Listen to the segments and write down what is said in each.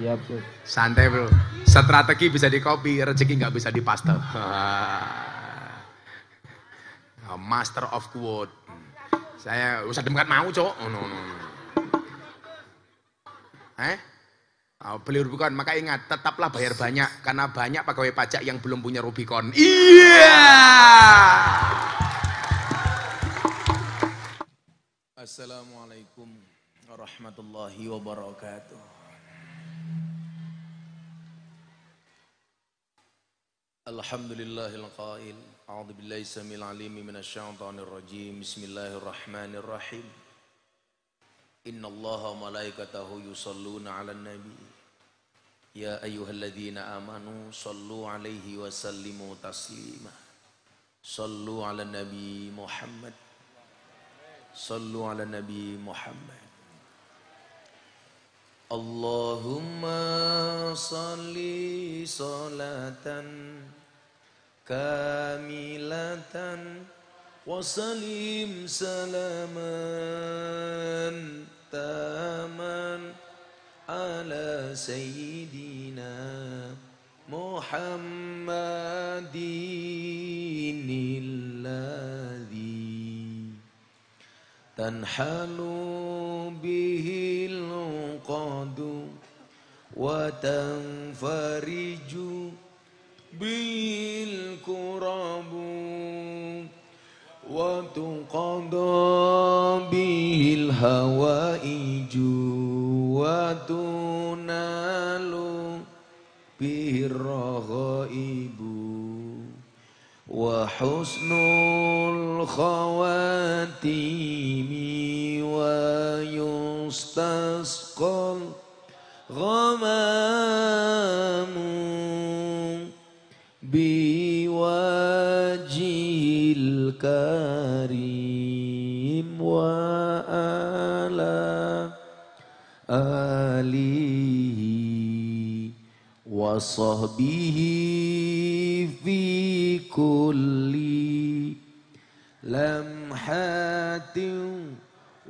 Iya bro. Santai bro. Strategi bisa di copy, rezeki nggak bisa paste. Ah. Master of quote. Saya usah demikian mau cok. Oh, no, no, no. Eh? Oh, beli Rubicon, maka ingat tetaplah bayar banyak karena banyak pegawai pajak yang belum punya Rubicon. Iya. Yeah! Assalamualaikum warahmatullahi wabarakatuh. الحمد لله القائل أعوذ بالله السميع العليم من الشيطان الرجيم بسم الله الرحمن الرحيم إن الله وملائكته يصلون على النبي يا أيها الذين آمنوا صلوا عليه وسلموا تسليما صلوا على النبي محمد صلوا على النبي محمد اللهم صل صلاةً كاملة وسليم سلاما تاما على سيدنا محمد الذي تنحل به العقد وتنفرج به الكرب وتقضى به الهوائج وتنال به الرغائب وحسن الخواتيم ويستسقى الغمام الكريم وعلى آله وصحبه في كل لمحة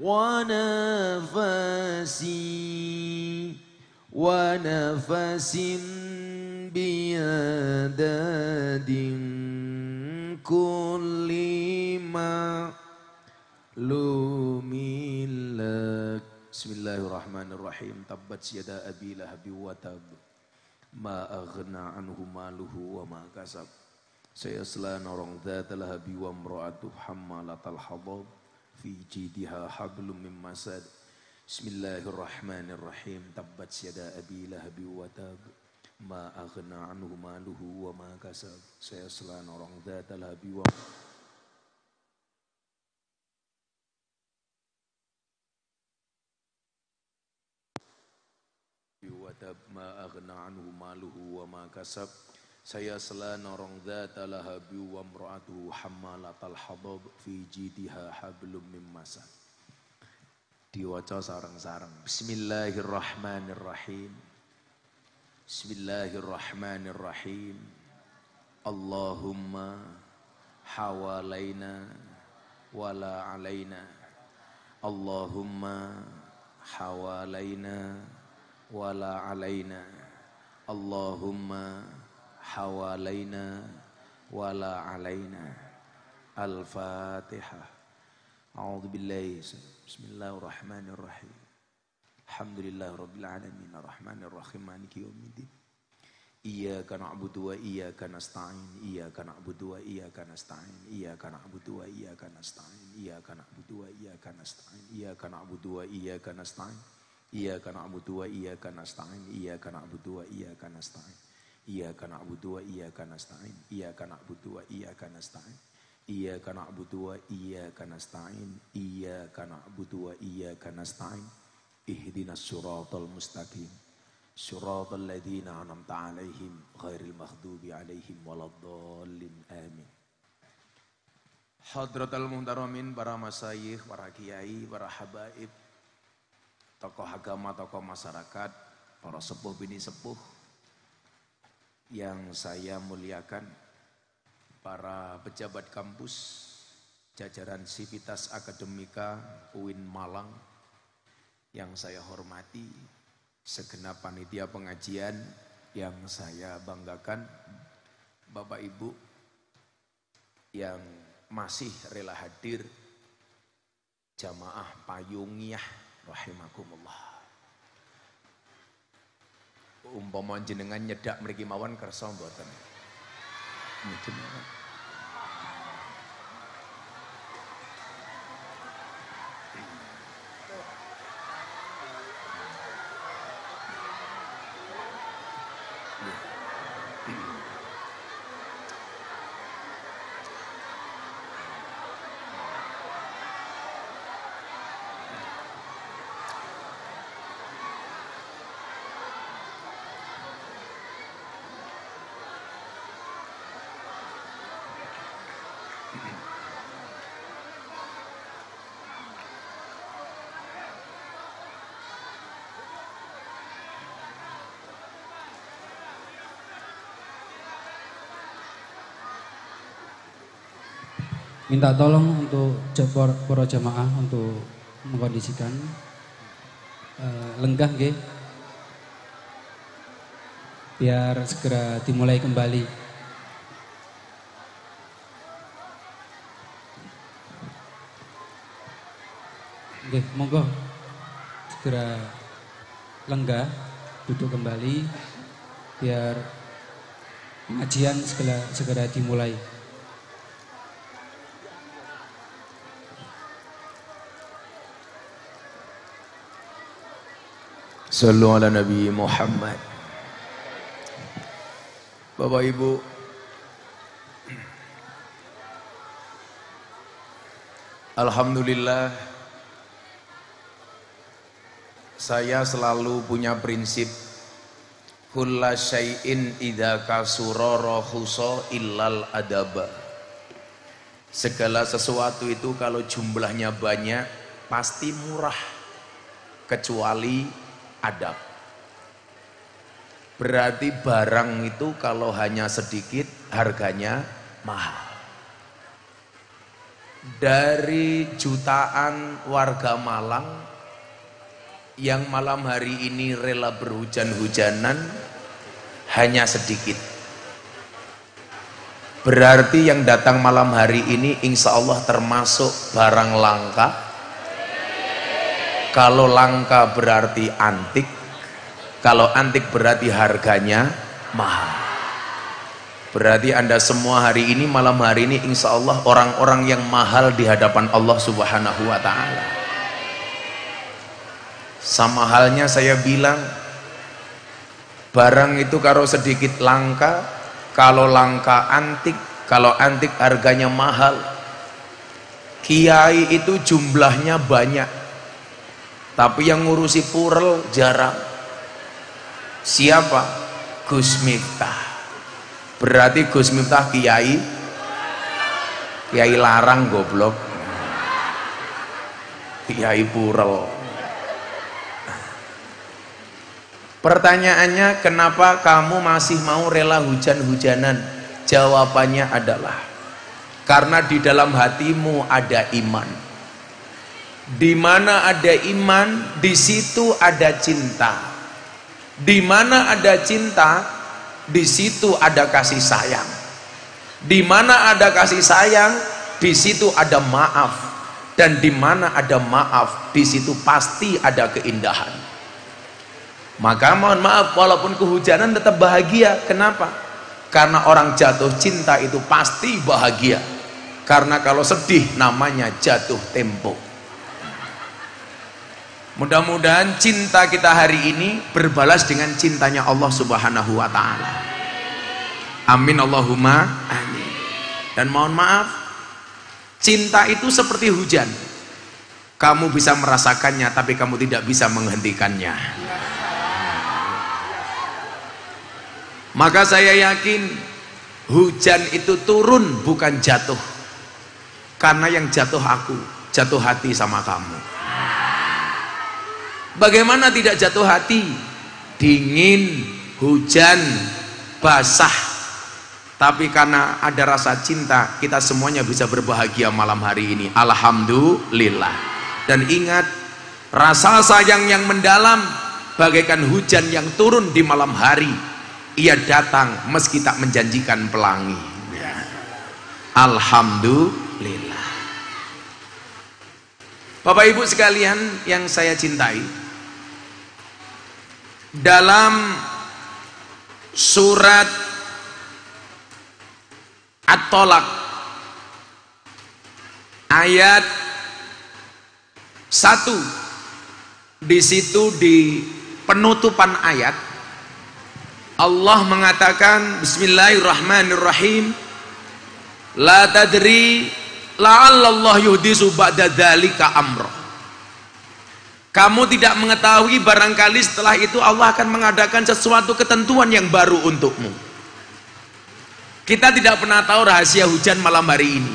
ونفس ونفس بيداد kulli lumilak. Bismillahirrahmanirrahim. Tabbat yada abi lahabi wa tab. Ma aghna anhu maluhu wa ma kasab. Sayasla narong dhata lahabi wa mra'atuh hammalatal hadab. Fi jidiha hablum min masad. Bismillahirrahmanirrahim. Tabbat yada abi lahabi wa tab ma aghna anhu maluhu wa ma kasab sayasla narang dhatal habi wa watab ma aghna anhu maluhu wa ma kasab sayasla narang dhatal habi wa hamalat al hadab fi jidha hablum min masad diwaca sarang sarang. bismillahirrahmanirrahim Bismillahirrahmanirrahim. Allahumma hawalaina wala alaina. Allahumma hawalaina wala alaina. Allahumma hawalaina wala alaina. Al-Fatihah. A'udzu Bismillahirrahmanirrahim. Alhamdulillah Rabbil Alamin Ar-Rahman Ar-Rahim Maliki Yawmiddin Iyaka na'budu wa iyaka nasta'in Iyaka na'budu wa iyaka nasta'in Iyaka na'budu wa iyaka nasta'in Iyaka na'budu wa iyaka nasta'in Iyaka na'budu wa iyaka nasta'in Iyaka na'budu wa iyaka nasta'in Iyaka na'budu wa iyaka nasta'in Iyaka na'budu wa iyaka nasta'in Iyaka na'budu wa iyaka nasta'in Iyaka na'budu wa iyaka nasta'in Iyaka na'budu wa iyaka nasta'in Ihdinas suratul mustaqim. Suratul ladhina anamta alaihim ghairil makhdubi alaihim waladhalin. Amin. Hadratul muhtaramin para masayikh, para kiai, para habaib, tokoh agama, tokoh masyarakat, para sepuh bini sepuh yang saya muliakan, para pejabat kampus, jajaran Sivitas Akademika UIN Malang, yang saya hormati, segenap panitia pengajian yang saya banggakan, Bapak Ibu yang masih rela hadir jamaah payungiah rahimakumullah umpama jenengan nyedak mriki mawon kersa mboten. Jenengan. minta tolong untuk para jamaah untuk mengkondisikan e, lenggah nggih biar segera dimulai kembali nggih monggo segera lenggah duduk kembali biar pengajian segera segera dimulai Sallu ala Nabi Muhammad Bapak Ibu Alhamdulillah Saya selalu punya prinsip Kulla syai'in idha kasuroro huso illal adaba Segala sesuatu itu kalau jumlahnya banyak Pasti murah Kecuali adab. Berarti barang itu kalau hanya sedikit harganya mahal. Dari jutaan warga Malang yang malam hari ini rela berhujan-hujanan hanya sedikit. Berarti yang datang malam hari ini insya Allah termasuk barang langka kalau langka berarti antik kalau antik berarti harganya mahal berarti anda semua hari ini malam hari ini insya Allah orang-orang yang mahal di hadapan Allah subhanahu wa ta'ala sama halnya saya bilang barang itu kalau sedikit langka kalau langka antik kalau antik harganya mahal kiai itu jumlahnya banyak tapi yang ngurusi purel jarang siapa Gus Miftah berarti Gus Miftah kiai kiai larang goblok kiai purel Pertanyaannya, kenapa kamu masih mau rela hujan-hujanan? Jawabannya adalah karena di dalam hatimu ada iman. Di mana ada iman, di situ ada cinta. Di mana ada cinta, di situ ada kasih sayang. Di mana ada kasih sayang, di situ ada maaf. Dan di mana ada maaf, di situ pasti ada keindahan. Maka mohon maaf, walaupun kehujanan tetap bahagia. Kenapa? Karena orang jatuh cinta itu pasti bahagia. Karena kalau sedih namanya jatuh tempo. Mudah-mudahan cinta kita hari ini berbalas dengan cintanya Allah Subhanahu wa taala. Amin Allahumma amin. Dan mohon maaf, cinta itu seperti hujan. Kamu bisa merasakannya tapi kamu tidak bisa menghentikannya. Maka saya yakin hujan itu turun bukan jatuh. Karena yang jatuh aku, jatuh hati sama kamu. Bagaimana tidak jatuh hati? Dingin, hujan, basah. Tapi karena ada rasa cinta, kita semuanya bisa berbahagia malam hari ini. Alhamdulillah. Dan ingat, rasa sayang yang mendalam bagaikan hujan yang turun di malam hari. Ia datang meski tak menjanjikan pelangi. Alhamdulillah. Bapak Ibu sekalian yang saya cintai, dalam surat At-Tolak ayat 1 di situ di penutupan ayat Allah mengatakan Bismillahirrahmanirrahim La tadri la'allallah yuhdisu ba'da dzalika amrah kamu tidak mengetahui barangkali setelah itu Allah akan mengadakan sesuatu ketentuan yang baru untukmu. Kita tidak pernah tahu rahasia hujan malam hari ini.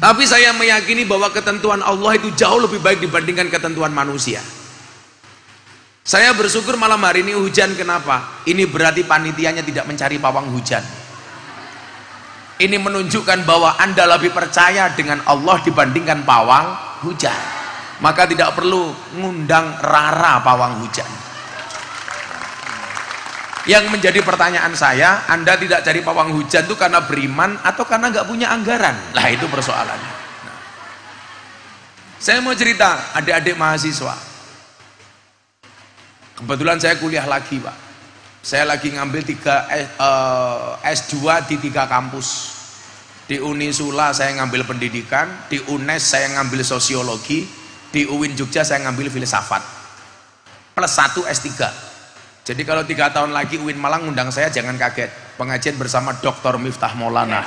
Tapi saya meyakini bahwa ketentuan Allah itu jauh lebih baik dibandingkan ketentuan manusia. Saya bersyukur malam hari ini hujan kenapa? Ini berarti panitianya tidak mencari pawang hujan. Ini menunjukkan bahwa Anda lebih percaya dengan Allah dibandingkan pawang hujan maka tidak perlu ngundang rara pawang hujan yang menjadi pertanyaan saya anda tidak cari pawang hujan itu karena beriman atau karena nggak punya anggaran lah itu persoalannya nah, saya mau cerita adik-adik mahasiswa kebetulan saya kuliah lagi pak saya lagi ngambil tiga eh, eh, S, S2 di tiga kampus di Unisula saya ngambil pendidikan di UNES saya ngambil sosiologi di UIN Jogja saya ngambil filsafat plus 1 S3 jadi kalau tiga tahun lagi UIN Malang undang saya jangan kaget pengajian bersama Dr. Miftah Maulana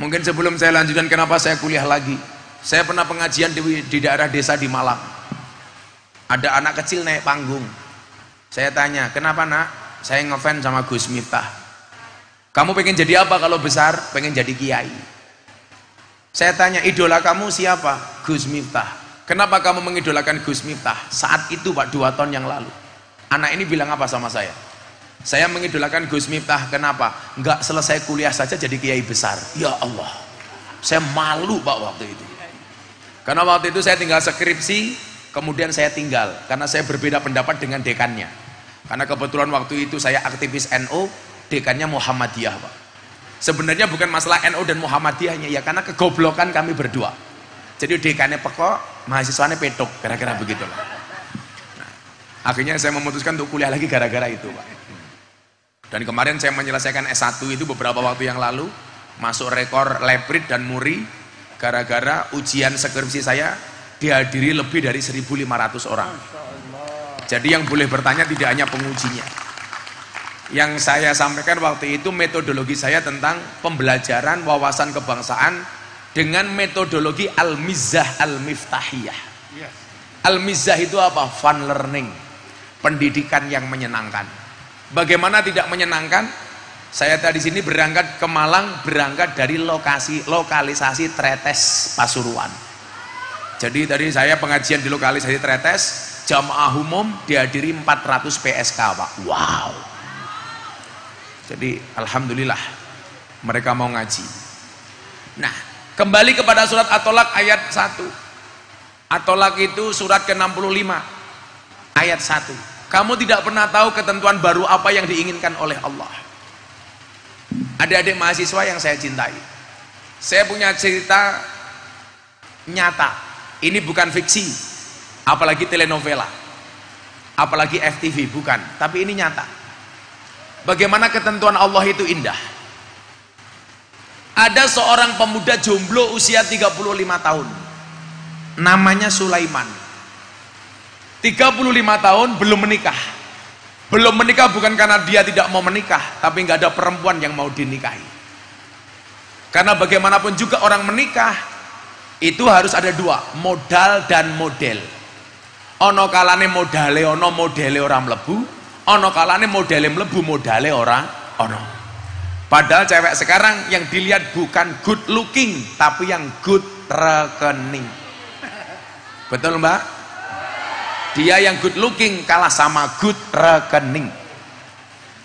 mungkin sebelum saya lanjutkan kenapa saya kuliah lagi saya pernah pengajian di, di daerah desa di Malang ada anak kecil naik panggung saya tanya kenapa nak saya ngefans sama Gus Miftah kamu pengen jadi apa kalau besar pengen jadi kiai saya tanya idola kamu siapa? Gus Miftah. Kenapa kamu mengidolakan Gus Miftah? Saat itu Pak dua tahun yang lalu. Anak ini bilang apa sama saya? Saya mengidolakan Gus Miftah. Kenapa? Enggak selesai kuliah saja jadi kiai besar. Ya Allah. Saya malu Pak waktu itu. Karena waktu itu saya tinggal skripsi, kemudian saya tinggal karena saya berbeda pendapat dengan dekannya. Karena kebetulan waktu itu saya aktivis NU, NO, dekannya Muhammadiyah, Pak. Sebenarnya bukan masalah NU NO dan Muhammadiyahnya ya karena kegoblokan kami berdua. Jadi dekannya pekok, mahasiswanya petok, kira gara begitu Nah, akhirnya saya memutuskan untuk kuliah lagi gara-gara itu, Pak. Dan kemarin saya menyelesaikan S1 itu beberapa waktu yang lalu, masuk rekor Leprit dan Muri gara-gara ujian skripsi saya dihadiri lebih dari 1500 orang. Jadi yang boleh bertanya tidak hanya pengujinya yang saya sampaikan waktu itu metodologi saya tentang pembelajaran wawasan kebangsaan dengan metodologi al-mizah al-miftahiyah. Iya. Al-mizah itu apa? Fun learning. Pendidikan yang menyenangkan. Bagaimana tidak menyenangkan? Saya tadi sini berangkat ke Malang, berangkat dari lokasi lokalisasi Tretes Pasuruan. Jadi tadi saya pengajian di lokalisasi Tretes, jamaah umum dihadiri 400 PSK, Pak. Wow jadi alhamdulillah mereka mau ngaji. Nah, kembali kepada surat Atolak ayat 1. Atolak itu surat ke-65 ayat 1. Kamu tidak pernah tahu ketentuan baru apa yang diinginkan oleh Allah. Ada Adik-adik mahasiswa yang saya cintai. Saya punya cerita nyata. Ini bukan fiksi, apalagi telenovela. Apalagi FTV bukan, tapi ini nyata bagaimana ketentuan Allah itu indah ada seorang pemuda jomblo usia 35 tahun namanya Sulaiman 35 tahun belum menikah belum menikah bukan karena dia tidak mau menikah tapi nggak ada perempuan yang mau dinikahi karena bagaimanapun juga orang menikah itu harus ada dua modal dan model ono kalane modale ono modele orang lebu ono kalane modele mlebu modale ora ono padahal cewek sekarang yang dilihat bukan good looking tapi yang good rekening betul mbak dia yang good looking kalah sama good rekening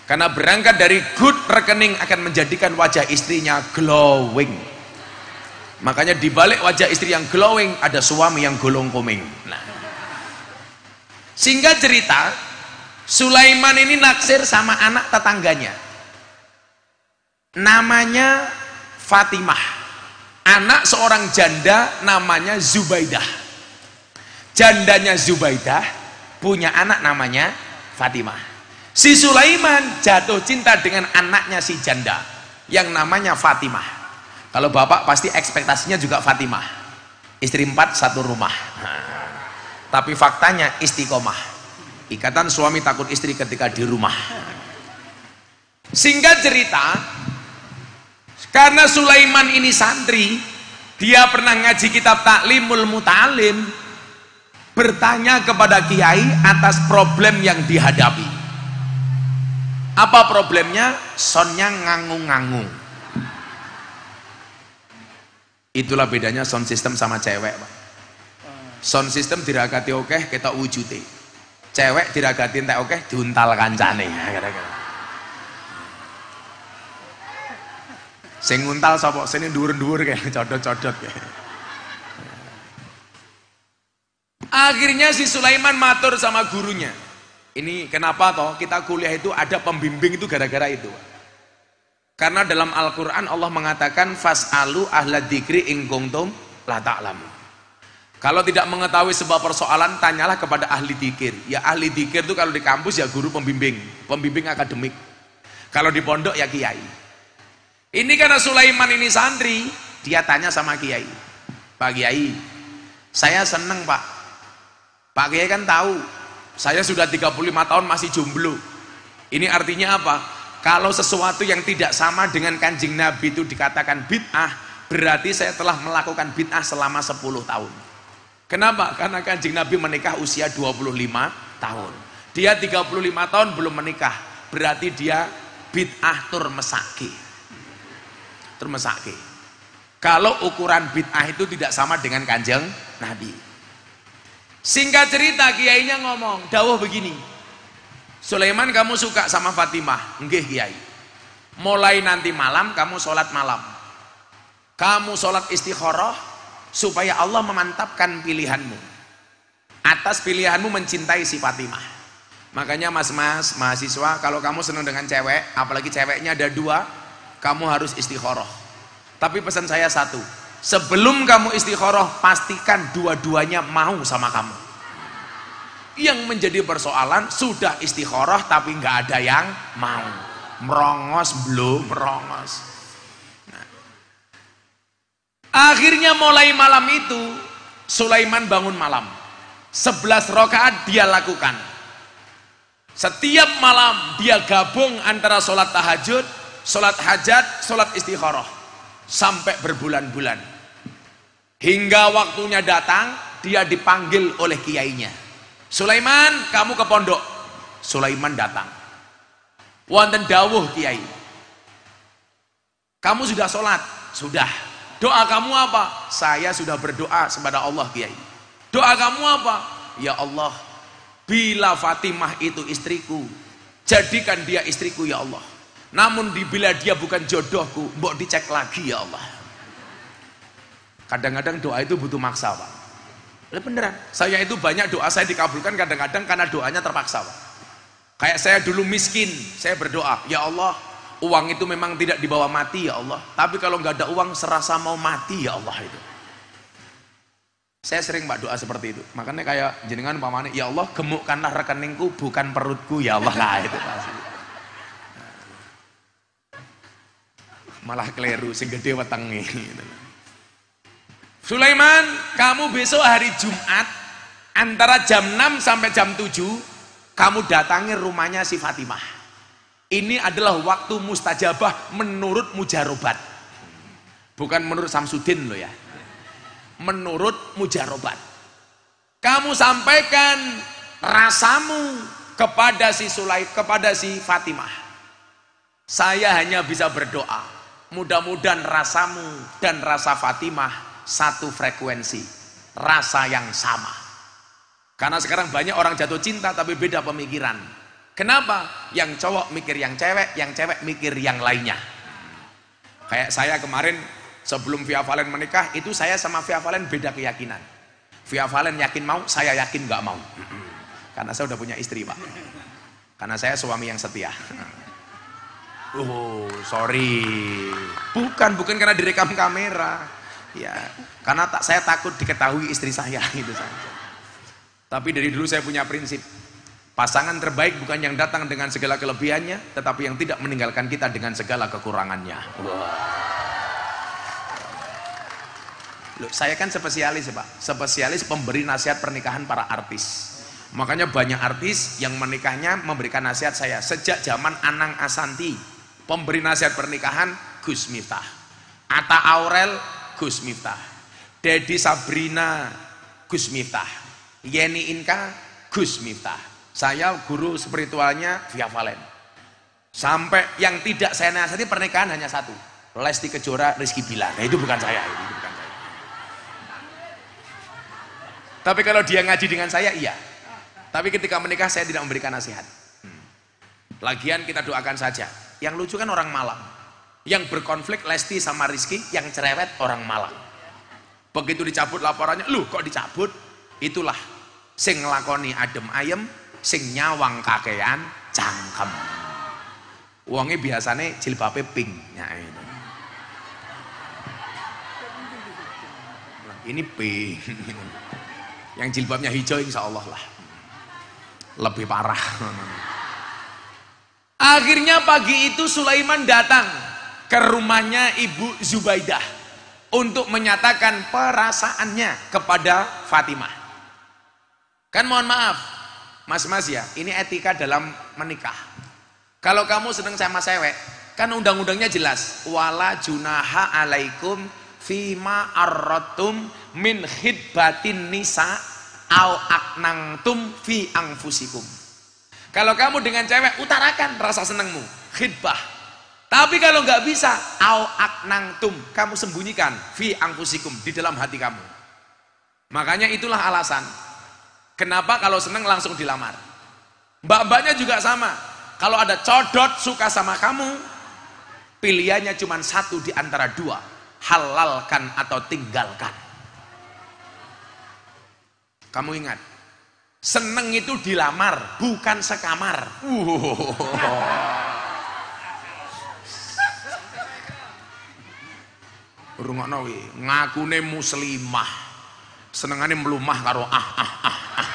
karena berangkat dari good rekening akan menjadikan wajah istrinya glowing makanya dibalik wajah istri yang glowing ada suami yang golong koming nah sehingga cerita Sulaiman ini naksir sama anak tetangganya. Namanya Fatimah. Anak seorang janda namanya Zubaidah. Jandanya Zubaidah punya anak namanya Fatimah. Si Sulaiman jatuh cinta dengan anaknya si janda yang namanya Fatimah. Kalau bapak pasti ekspektasinya juga Fatimah. Istri empat satu rumah. tapi faktanya istiqomah Ikatan suami takut istri ketika di rumah. Singkat cerita, karena Sulaiman ini santri, dia pernah ngaji kitab Taklimul Mutalim, bertanya kepada kiai atas problem yang dihadapi. Apa problemnya? Sonnya ngangu-ngangu Itulah bedanya sound system sama cewek, Pak. Sound system dirakati oke, kita wujudin cewek diragatin tak oke diuntal kancane kira-kira sing nguntal sapa sini dhuwur-dhuwur kayak codot-codot akhirnya si Sulaiman matur sama gurunya ini kenapa toh kita kuliah itu ada pembimbing itu gara-gara itu karena dalam Al-Quran Allah mengatakan fas'alu ahla dikri ingkungtum la ta'lamu kalau tidak mengetahui sebuah persoalan, tanyalah kepada ahli dikir. Ya ahli dikir itu kalau di kampus ya guru pembimbing, pembimbing akademik. Kalau di pondok ya kiai. Ini karena Sulaiman ini santri, dia tanya sama kiai. Pak kiai, saya seneng pak. Pak kiai kan tahu, saya sudah 35 tahun masih jomblo. Ini artinya apa? Kalau sesuatu yang tidak sama dengan kanjing Nabi itu dikatakan bid'ah, berarti saya telah melakukan bid'ah selama 10 tahun. Kenapa? Karena kanjeng Nabi menikah usia 25 tahun. Dia 35 tahun belum menikah. Berarti dia bid'ah turmesaki. Turmesaki. Kalau ukuran bid'ah itu tidak sama dengan kanjeng Nabi. Singkat cerita kiainya ngomong, dawuh begini. Sulaiman kamu suka sama Fatimah? Enggih kiai. Mulai nanti malam kamu sholat malam. Kamu sholat istikharah, supaya Allah memantapkan pilihanmu atas pilihanmu mencintai si Fatimah makanya mas-mas mahasiswa kalau kamu senang dengan cewek apalagi ceweknya ada dua kamu harus istikharah tapi pesan saya satu sebelum kamu istikharah pastikan dua-duanya mau sama kamu yang menjadi persoalan sudah istikharah tapi nggak ada yang mau merongos belum merongos Akhirnya mulai malam itu Sulaiman bangun malam. sebelas rokaat dia lakukan. Setiap malam dia gabung antara sholat tahajud, sholat hajat, sholat istikharah. Sampai berbulan-bulan. Hingga waktunya datang, dia dipanggil oleh kiainya. Sulaiman, kamu ke pondok. Sulaiman datang. Wonten dawuh kiai. Kamu sudah sholat? Sudah Doa kamu apa? Saya sudah berdoa kepada Allah Kiai. Doa kamu apa? Ya Allah, bila Fatimah itu istriku, jadikan dia istriku ya Allah. Namun bila dia bukan jodohku, mbok dicek lagi ya Allah. Kadang-kadang doa itu butuh maksa, Pak. Ya beneran, saya itu banyak doa saya dikabulkan kadang-kadang karena doanya terpaksa, Pak. Kayak saya dulu miskin, saya berdoa, ya Allah, Uang itu memang tidak dibawa mati ya Allah. Tapi kalau nggak ada uang serasa mau mati ya Allah itu. Saya sering mbak doa seperti itu. Makanya kayak jenengan pamane, ya Allah gemukkanlah rekeningku bukan perutku ya Allah lah itu Malah keliru, segede gede wetengi. Gitu. Sulaiman, kamu besok hari Jumat antara jam 6 sampai jam 7 kamu datangi rumahnya si Fatimah ini adalah waktu mustajabah menurut mujarobat. Bukan menurut Samsudin loh ya. Menurut mujarobat. Kamu sampaikan rasamu kepada si Sulaim kepada si Fatimah. Saya hanya bisa berdoa. Mudah-mudahan rasamu dan rasa Fatimah satu frekuensi. Rasa yang sama. Karena sekarang banyak orang jatuh cinta tapi beda pemikiran. Kenapa? Yang cowok mikir yang cewek, yang cewek mikir yang lainnya. Kayak saya kemarin sebelum Via Valen menikah, itu saya sama Via Valen beda keyakinan. Via Valen yakin mau, saya yakin gak mau. Karena saya udah punya istri, Pak. Karena saya suami yang setia. Oh, sorry. Bukan, bukan karena direkam kamera. Ya, karena tak saya takut diketahui istri saya gitu saja. Tapi dari dulu saya punya prinsip, Pasangan terbaik bukan yang datang dengan segala kelebihannya, tetapi yang tidak meninggalkan kita dengan segala kekurangannya. Loh, saya kan spesialis, ya, Pak. Spesialis pemberi nasihat pernikahan para artis. Makanya banyak artis yang menikahnya memberikan nasihat saya sejak zaman Anang Asanti, pemberi nasihat pernikahan Gus Miftah. Ata Aurel Gus Miftah. Dedi Sabrina Gus Miftah. Yeni Inka Gus Miftah. Saya guru spiritualnya Via Valen. Sampai yang tidak saya nasihati pernikahan hanya satu. Lesti Kejora, Rizky Bilar. Nah, itu bukan saya. Itu bukan saya. Tapi kalau dia ngaji dengan saya, iya. Tapi ketika menikah saya tidak memberikan nasihat. Hmm. Lagian kita doakan saja. Yang lucu kan orang malam. Yang berkonflik Lesti sama Rizky, yang cerewet orang malam. Begitu dicabut laporannya, lu kok dicabut? Itulah sing lakoni adem ayem, sing nyawang kakean cangkem. uangnya biasanya jilbabnya pink ya ini. ini pink. Yang jilbabnya hijau insya Allah lah. Lebih parah. Akhirnya pagi itu Sulaiman datang ke rumahnya Ibu Zubaidah untuk menyatakan perasaannya kepada Fatimah. Kan mohon maaf, Mas-mas ya, ini etika dalam menikah. Kalau kamu seneng sama cewek, kan undang-undangnya jelas. Wala junaha alaikum fima arrotum min khidbatin nisa au aknangtum fi angfusikum. Kalau kamu dengan cewek, utarakan rasa senengmu. Khidbah. Tapi kalau nggak bisa, au aknangtum. Kamu sembunyikan fi angfusikum di dalam hati kamu. Makanya itulah alasan Kenapa kalau seneng langsung dilamar? Mbak-mbaknya juga sama. Kalau ada codot suka sama kamu, pilihannya cuma satu di antara dua. Halalkan atau tinggalkan. Kamu ingat, seneng itu dilamar, bukan sekamar. Wow. ngakune muslimah senengane melumah karo ah, ah ah ah,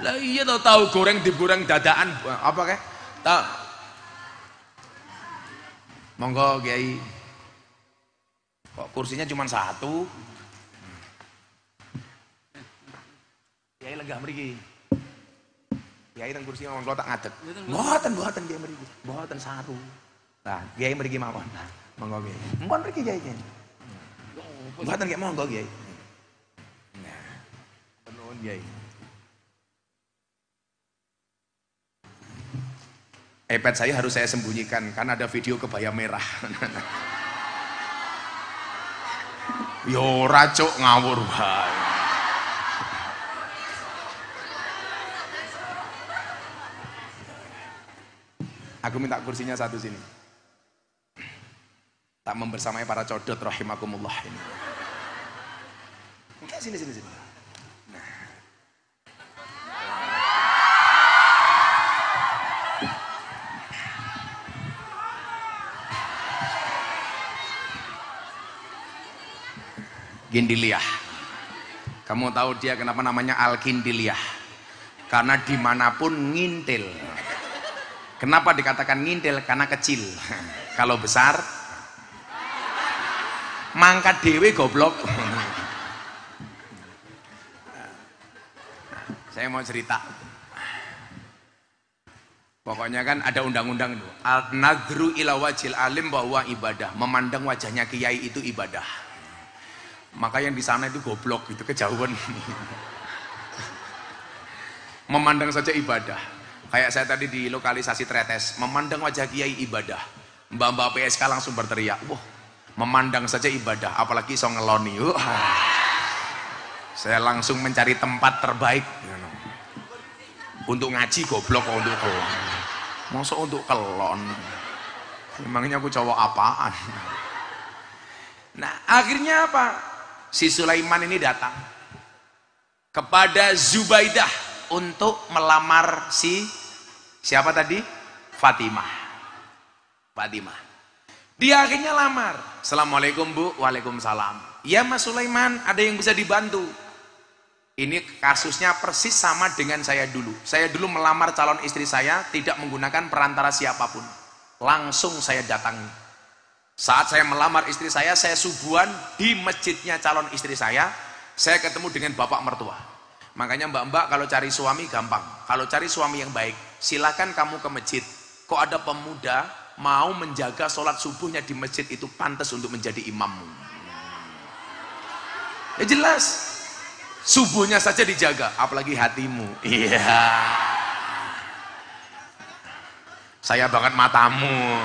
lah iya tau tahu goreng digoreng dadaan apa ke? Tahu? monggo kiai kok kursinya cuma satu kiai lega mriki kiai teng kursi monggo tak ngadeg mboten mboten kiai mriki mboten satu. nah kiai mriki mawon nah Monggo kiai. Mpun mriki kiai kiai. Mboten kiai monggo kiai. Nah, penuhun kiai. Epet saya harus saya sembunyikan karena ada video kebaya merah. Yo racuk ngawur bae. Aku minta kursinya satu sini. Tak membersamai para codot rahimakumullah ini. Enggak sini sini sini. Gindiliah. Kamu tahu dia kenapa namanya Al-Gindiliah? Karena dimanapun ngintil. Kenapa dikatakan ngintil? Karena kecil. Kalau besar mangkat dewi goblok saya mau cerita pokoknya kan ada undang-undang itu al nadru ila wajil alim bahwa ibadah memandang wajahnya kiai itu ibadah maka yang di sana itu goblok itu kejauhan memandang saja ibadah kayak saya tadi di lokalisasi tretes memandang wajah kiai ibadah mbak-mbak PSK langsung berteriak wah Memandang saja ibadah, apalagi iso ngeloni. yuk saya langsung mencari tempat terbaik. Untuk ngaji goblok, untuk kelon. Masa untuk kelon? Memangnya aku cowok apaan? Nah akhirnya apa? Si Sulaiman ini datang kepada Zubaidah untuk melamar si siapa tadi? Fatimah. Fatimah. Dia akhirnya lamar. Assalamualaikum bu, waalaikumsalam. Ya mas Sulaiman, ada yang bisa dibantu. Ini kasusnya persis sama dengan saya dulu. Saya dulu melamar calon istri saya, tidak menggunakan perantara siapapun. Langsung saya datang. Saat saya melamar istri saya, saya subuhan di masjidnya calon istri saya. Saya ketemu dengan bapak mertua. Makanya mbak-mbak kalau cari suami gampang. Kalau cari suami yang baik, silakan kamu ke masjid. Kok ada pemuda mau menjaga sholat subuhnya di masjid itu pantas untuk menjadi imammu ya jelas subuhnya saja dijaga apalagi hatimu iya yeah. saya banget matamu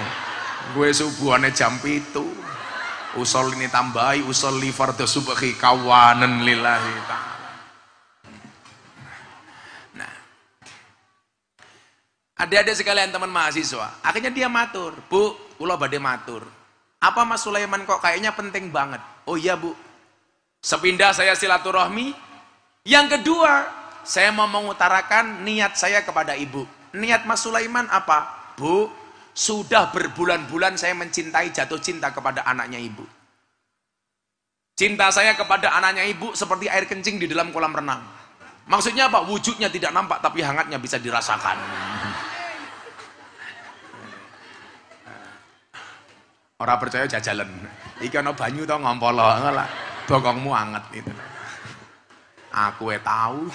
gue subuhannya jam itu usul ini tambahi usul liver fardhu subhi kawanan lillahi ta'ala Ada-ada sekalian teman mahasiswa. Akhirnya dia matur, Bu, kula badai matur. Apa Mas Sulaiman kok kayaknya penting banget? Oh iya Bu. Sepindah saya silaturahmi. Yang kedua, saya mau mengutarakan niat saya kepada Ibu. Niat Mas Sulaiman apa? Bu, sudah berbulan-bulan saya mencintai jatuh cinta kepada anaknya Ibu. Cinta saya kepada anaknya Ibu seperti air kencing di dalam kolam renang. Maksudnya apa? Wujudnya tidak nampak tapi hangatnya bisa dirasakan. Orang percaya jajalan. Iki ana banyu to ngompolo, lah bokongmu anget itu. Aku e tahu.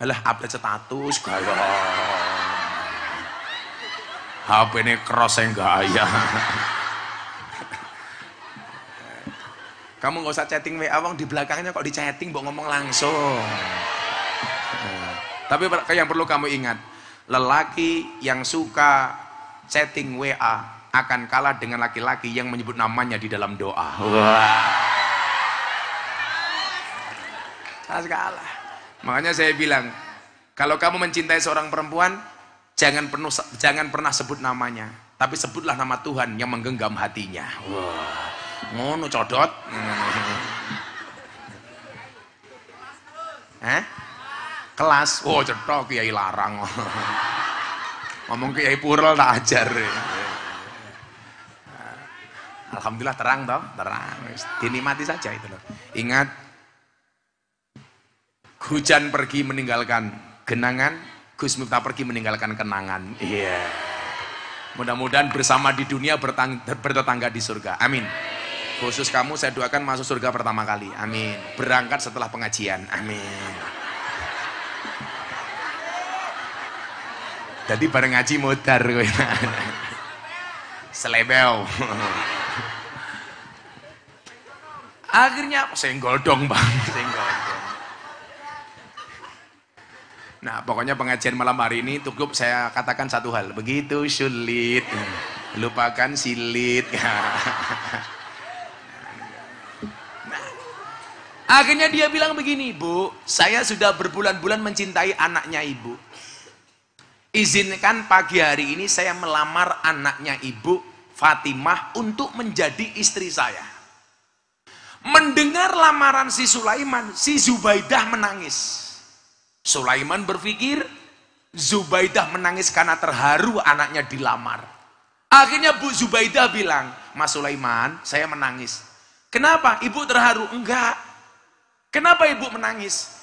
Alah update status gaya. HP ini cross yang gaya. Kamu nggak usah chatting WA, wong di belakangnya kok di chatting, mau ngomong langsung. Tapi yang perlu kamu ingat, lelaki yang suka chatting WA akan kalah dengan laki-laki yang menyebut namanya di dalam doa. Wah. kalah. Makanya saya bilang, kalau kamu mencintai seorang perempuan, jangan penuh, jangan pernah sebut namanya, tapi sebutlah nama Tuhan yang menggenggam hatinya. Wah. Ngono codot. Hah? Eh? Kelas. Oh, cetok ya larang ngomong Kiai Purul tak ajar Alhamdulillah terang toh, terang. Dinikmati saja itu loh. Ingat hujan pergi meninggalkan genangan, Gus Miftah pergi meninggalkan kenangan. Iya. Yeah. Mudah-mudahan bersama di dunia bertetangga di surga. Amin. Khusus kamu saya doakan masuk surga pertama kali. Amin. Berangkat setelah pengajian. Amin. Jadi bareng ngaji modar kowe. Selebel. Akhirnya senggol dong bang, senggol Nah pokoknya pengajian malam hari ini cukup saya katakan satu hal, begitu sulit, lupakan silit. Nah. Akhirnya dia bilang begini, Bu, saya sudah berbulan-bulan mencintai anaknya ibu. Izinkan pagi hari ini saya melamar anaknya ibu Fatimah untuk menjadi istri saya. Mendengar lamaran si Sulaiman, si Zubaidah menangis. Sulaiman berpikir, Zubaidah menangis karena terharu anaknya dilamar. Akhirnya Bu Zubaidah bilang, Mas Sulaiman, saya menangis. Kenapa? Ibu terharu? Enggak. Kenapa ibu menangis?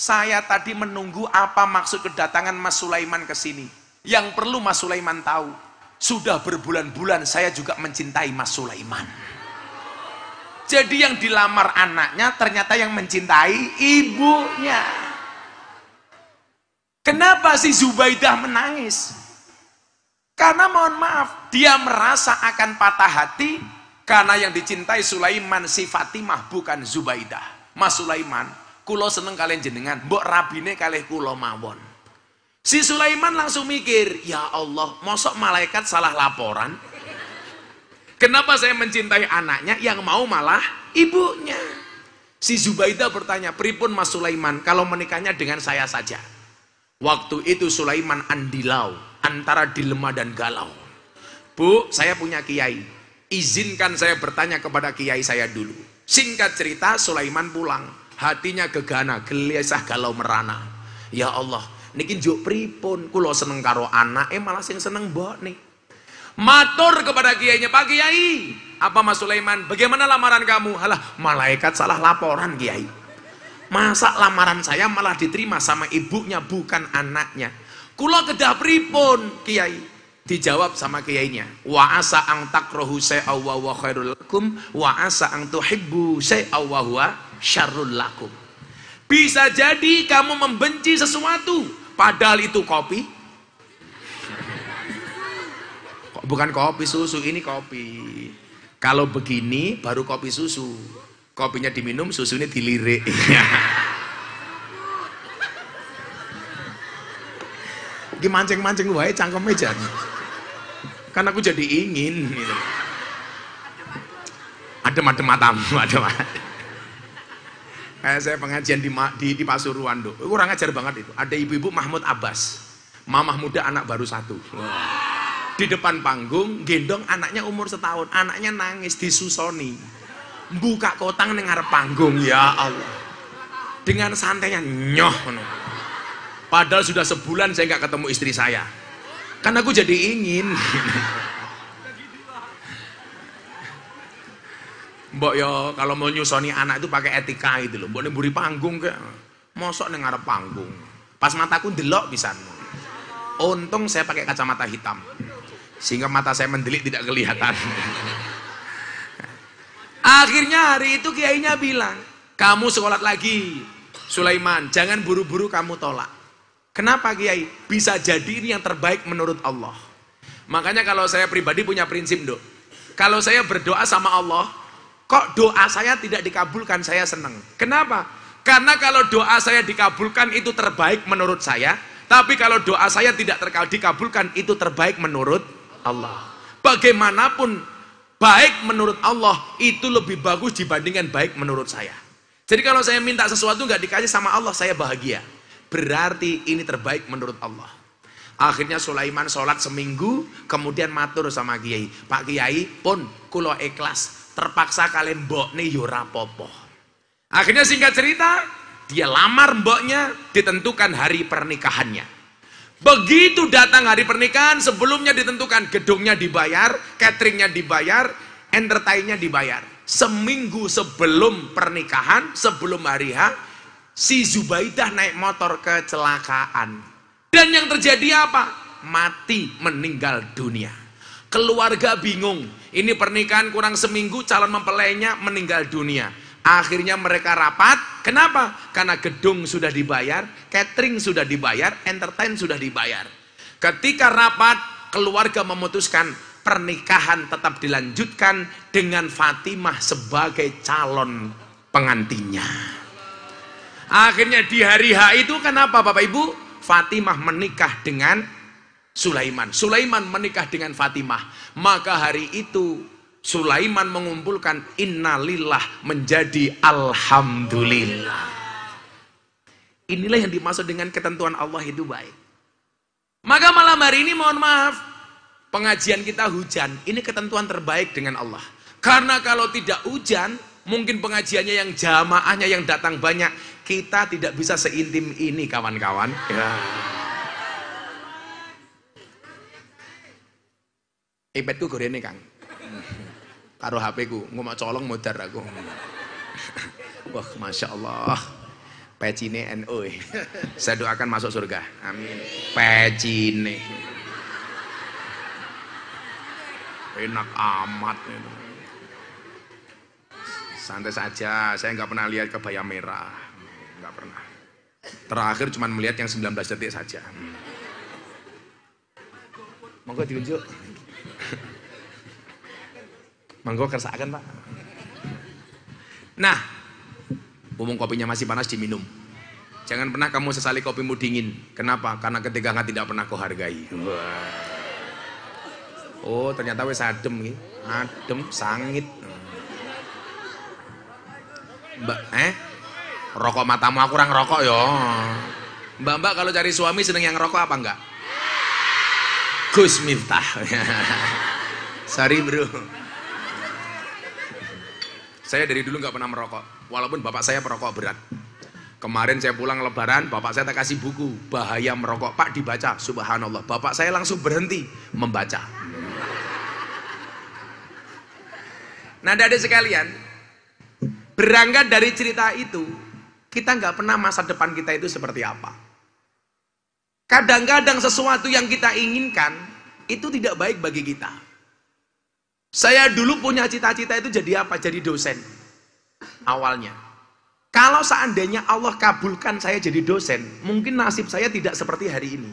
Saya tadi menunggu apa maksud kedatangan Mas Sulaiman ke sini. Yang perlu Mas Sulaiman tahu, sudah berbulan-bulan saya juga mencintai Mas Sulaiman. Jadi yang dilamar anaknya ternyata yang mencintai ibunya. Kenapa si Zubaidah menangis? Karena mohon maaf, dia merasa akan patah hati karena yang dicintai Sulaiman si Fatimah bukan Zubaidah. Mas Sulaiman, kulo seneng kalian jenengan, mbok rabine kalian kulo mawon. Si Sulaiman langsung mikir, ya Allah, mosok malaikat salah laporan. Kenapa saya mencintai anaknya yang mau malah ibunya? Si Zubaidah bertanya, pripun Mas Sulaiman kalau menikahnya dengan saya saja? Waktu itu Sulaiman andilau, antara dilema dan galau. Bu, saya punya kiai. Izinkan saya bertanya kepada kiai saya dulu. Singkat cerita, Sulaiman pulang hatinya gegana, gelisah galau merana. Ya Allah, niki juk pripun kula seneng karo anak. Eh malah sing seneng mbok nih. Matur kepada kiainya, Pak Kiai, apa Mas Sulaiman, bagaimana lamaran kamu? Halah, malaikat salah laporan Kiai. Masa lamaran saya malah diterima sama ibunya bukan anaknya. Kula kedah pripun, Kiai? Dijawab sama kiainya, wa asa ang takrohu saya wa khairul lakum, wa asa ang tuhibbu saya wa syarrul lakum. Bisa jadi kamu membenci sesuatu, padahal itu kopi. Bukan kopi susu, ini kopi. Kalau begini baru kopi susu. Kopinya diminum, susunya dilirik. Ini mancing-mancing wae cangkem meja Kan aku jadi ingin gitu. Adem-adem matamu, adem-adem. Kayak eh, saya pengajian di, di, di Pasuruan tuh. Kurang ajar banget itu. Ada ibu-ibu Mahmud Abbas. Mamah muda anak baru satu. Di depan panggung, gendong anaknya umur setahun. Anaknya nangis, di susoni Buka kotang dengar panggung. Ya Allah. Dengan santainya nyoh. Padahal sudah sebulan saya nggak ketemu istri saya. karena aku jadi ingin. Mbok yo kalau mau nyusoni anak itu pakai etika gitu loh. Mbok ini buri panggung kayak mosok ning ngarep panggung. Pas mataku delok pisan. Untung saya pakai kacamata hitam. Sehingga mata saya mendelik tidak kelihatan. Akhirnya hari itu kiainya bilang, "Kamu sekolah lagi, Sulaiman. Jangan buru-buru kamu tolak." Kenapa kiai? Bisa jadi ini yang terbaik menurut Allah. Makanya kalau saya pribadi punya prinsip, Dok. Kalau saya berdoa sama Allah, Kok doa saya tidak dikabulkan? Saya senang. Kenapa? Karena kalau doa saya dikabulkan itu terbaik menurut saya, tapi kalau doa saya tidak dikabulkan itu terbaik menurut Allah. Bagaimanapun baik menurut Allah itu lebih bagus dibandingkan baik menurut saya. Jadi kalau saya minta sesuatu nggak dikasih sama Allah, saya bahagia. Berarti ini terbaik menurut Allah. Akhirnya Sulaiman sholat seminggu, kemudian matur sama Kiai. Pak Kiai pun kulo ikhlas terpaksa kalian mbok nih yura ya popo. Akhirnya singkat cerita, dia lamar mboknya, ditentukan hari pernikahannya. Begitu datang hari pernikahan, sebelumnya ditentukan gedungnya dibayar, cateringnya dibayar, entertainnya dibayar. Seminggu sebelum pernikahan, sebelum hari H, si Zubaidah naik motor kecelakaan. Dan yang terjadi apa? Mati meninggal dunia. Keluarga bingung, ini pernikahan kurang seminggu calon mempelainya meninggal dunia. Akhirnya mereka rapat. Kenapa? Karena gedung sudah dibayar, catering sudah dibayar, entertain sudah dibayar. Ketika rapat, keluarga memutuskan pernikahan tetap dilanjutkan dengan Fatimah sebagai calon pengantinnya. Akhirnya di hari H itu kenapa Bapak Ibu? Fatimah menikah dengan Sulaiman. Sulaiman menikah dengan Fatimah. Maka hari itu Sulaiman mengumpulkan innalillah menjadi alhamdulillah. Inilah yang dimaksud dengan ketentuan Allah itu baik. Maka malam hari ini mohon maaf, pengajian kita hujan. Ini ketentuan terbaik dengan Allah. Karena kalau tidak hujan, mungkin pengajiannya yang jamaahnya yang datang banyak, kita tidak bisa seintim ini kawan-kawan. Ya. -kawan. iPadku gorene Kang. Karo HP-ku, ngomong mau colong modar aku. Wah, Masya Allah. Pecine NU. E. Saya doakan masuk surga. Amin. Pecine. Enak amat. Santai saja, saya nggak pernah lihat kebaya merah. Nggak pernah. Terakhir cuma melihat yang 19 detik saja. Hmm. Monggo diunjuk. Monggo kersakan pak. Nah, umum kopinya masih panas diminum. Jangan pernah kamu sesali kopimu dingin. Kenapa? Karena ketegangan tidak pernah kuhargai. hargai. Oh, ternyata wes adem nih. Adem, sangit. Mbak, eh? Rokok matamu aku kurang rokok yo. Mbak-mbak kalau cari suami seneng yang rokok apa enggak? Gus Miftah. Sorry bro. Saya dari dulu nggak pernah merokok, walaupun bapak saya perokok berat. Kemarin saya pulang lebaran, bapak saya tak kasih buku, bahaya merokok, pak dibaca, subhanallah. Bapak saya langsung berhenti membaca. Nah dari sekalian, berangkat dari cerita itu, kita nggak pernah masa depan kita itu seperti apa. Kadang-kadang sesuatu yang kita inginkan, itu tidak baik bagi kita. Saya dulu punya cita-cita itu jadi apa? Jadi dosen. Awalnya. Kalau seandainya Allah kabulkan saya jadi dosen, mungkin nasib saya tidak seperti hari ini.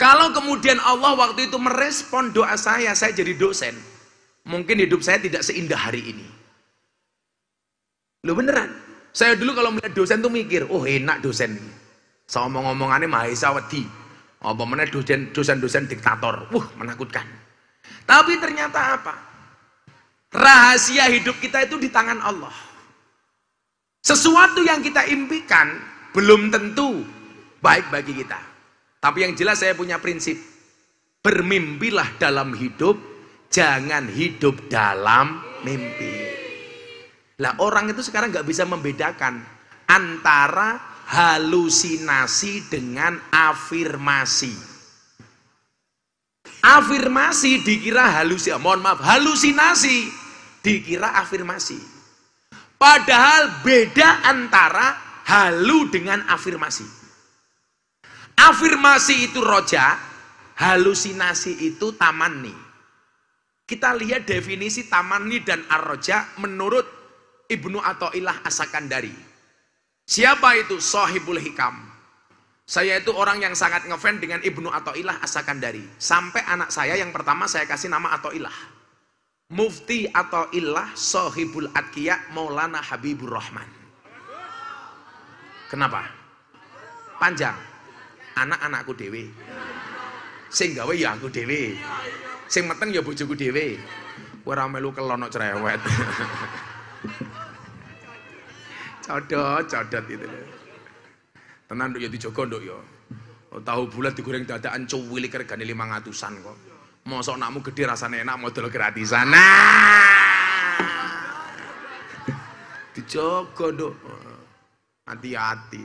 Kalau kemudian Allah waktu itu merespon doa saya, saya jadi dosen, mungkin hidup saya tidak seindah hari ini. Lu beneran? Saya dulu kalau melihat dosen tuh mikir, oh enak dosen. Sama ngomong-ngomongannya mahasiswa Esa Wedi. Apa mana dosen-dosen diktator. Wah, menakutkan. Tapi ternyata apa? Rahasia hidup kita itu di tangan Allah. Sesuatu yang kita impikan belum tentu baik bagi kita. Tapi yang jelas saya punya prinsip. Bermimpilah dalam hidup, jangan hidup dalam mimpi. Lah orang itu sekarang nggak bisa membedakan antara halusinasi dengan afirmasi afirmasi dikira halusi, mohon maaf, halusinasi dikira afirmasi. Padahal beda antara halu dengan afirmasi. Afirmasi itu roja, halusinasi itu tamani. Kita lihat definisi tamani dan arroja menurut Ibnu atau Ilah Asakandari. Siapa itu? Sohibul Hikam. Saya itu orang yang sangat ngefan dengan Ibnu ilah asalkan dari Sampai anak saya yang pertama saya kasih nama ilah Mufti ilah Sohibul Atkiya Maulana Habibur Rahman. Kenapa? Panjang. Anak-anakku dewi. Singgawe ya aku dewi. Sing meteng ya bojoku dewi. Ora melu kelono cerewet. codot, codot gitu loh. Tenan dok ya dijogo dok ya. Oh, tahu bulat digoreng dadakan cuwili kergane 500-an kok. Mosok nakmu gede rasane enak modal gratisan. Nah! Dijogo dok Hati-hati.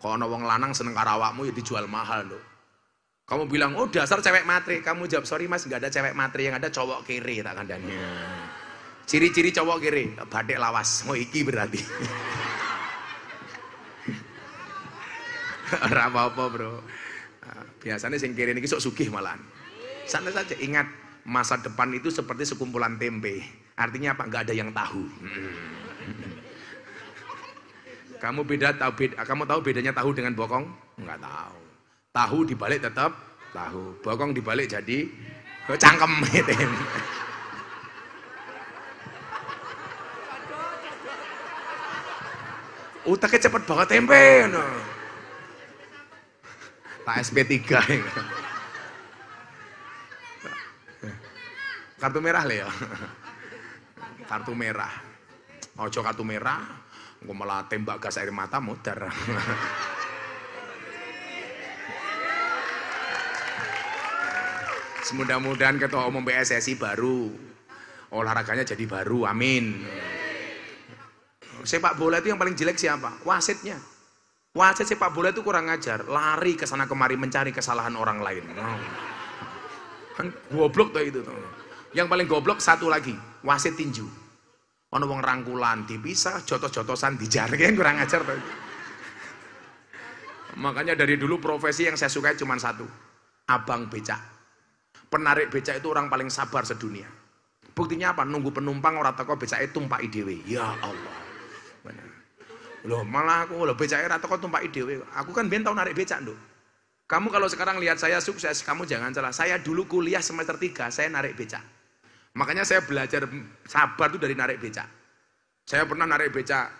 Kalau ana wong lanang seneng karo awakmu ya dijual mahal loh. Kamu bilang, oh dasar cewek matre. Kamu jawab, sorry mas, nggak ada cewek matre. Yang ada cowok kiri, tak kandani. Hmm. Ciri-ciri cowok kiri, batik lawas. mau iki berarti. Ora apa-apa, Bro. Ah, biasanya sing ini iki sok sugih malahan. Santai saja, ingat masa depan itu seperti sekumpulan tempe. Artinya apa? Enggak ada yang tahu. Kamu beda tahu beda, ah, kamu tahu bedanya tahu dengan bokong? Enggak tahu. Tahu dibalik tetap tahu. Bokong dibalik jadi oh, cangkem gitu. Utaknya cepet banget tempe. No tak nah, SP3 ya. kartu merah lah kartu merah ojo kartu merah gue malah tembak gas air mata muter semudah-mudahan ketua umum PSSI baru olahraganya jadi baru amin sepak bola itu yang paling jelek siapa wasitnya Wasit sepak bola itu kurang ajar, lari ke sana kemari mencari kesalahan orang lain. Kan goblok tuh itu tuh. Yang paling goblok satu lagi, wasit tinju. Ono wong rangkulan dipisah, jotos-jotosan dijaring kurang ajar tuh. Makanya dari dulu profesi yang saya suka cuma satu, abang becak. Penarik becak itu orang paling sabar sedunia. Buktinya apa? Nunggu penumpang orang teko itu, tumpak IDW. Ya Allah. Benar. Loh, malah aku loh becake ra teko tumpaki dhewe. Aku kan bentau narik becak, Nduk. Kamu kalau sekarang lihat saya sukses, kamu jangan salah. Saya dulu kuliah semester tiga saya narik becak. Makanya saya belajar sabar tuh dari narik becak. Saya pernah narik becak,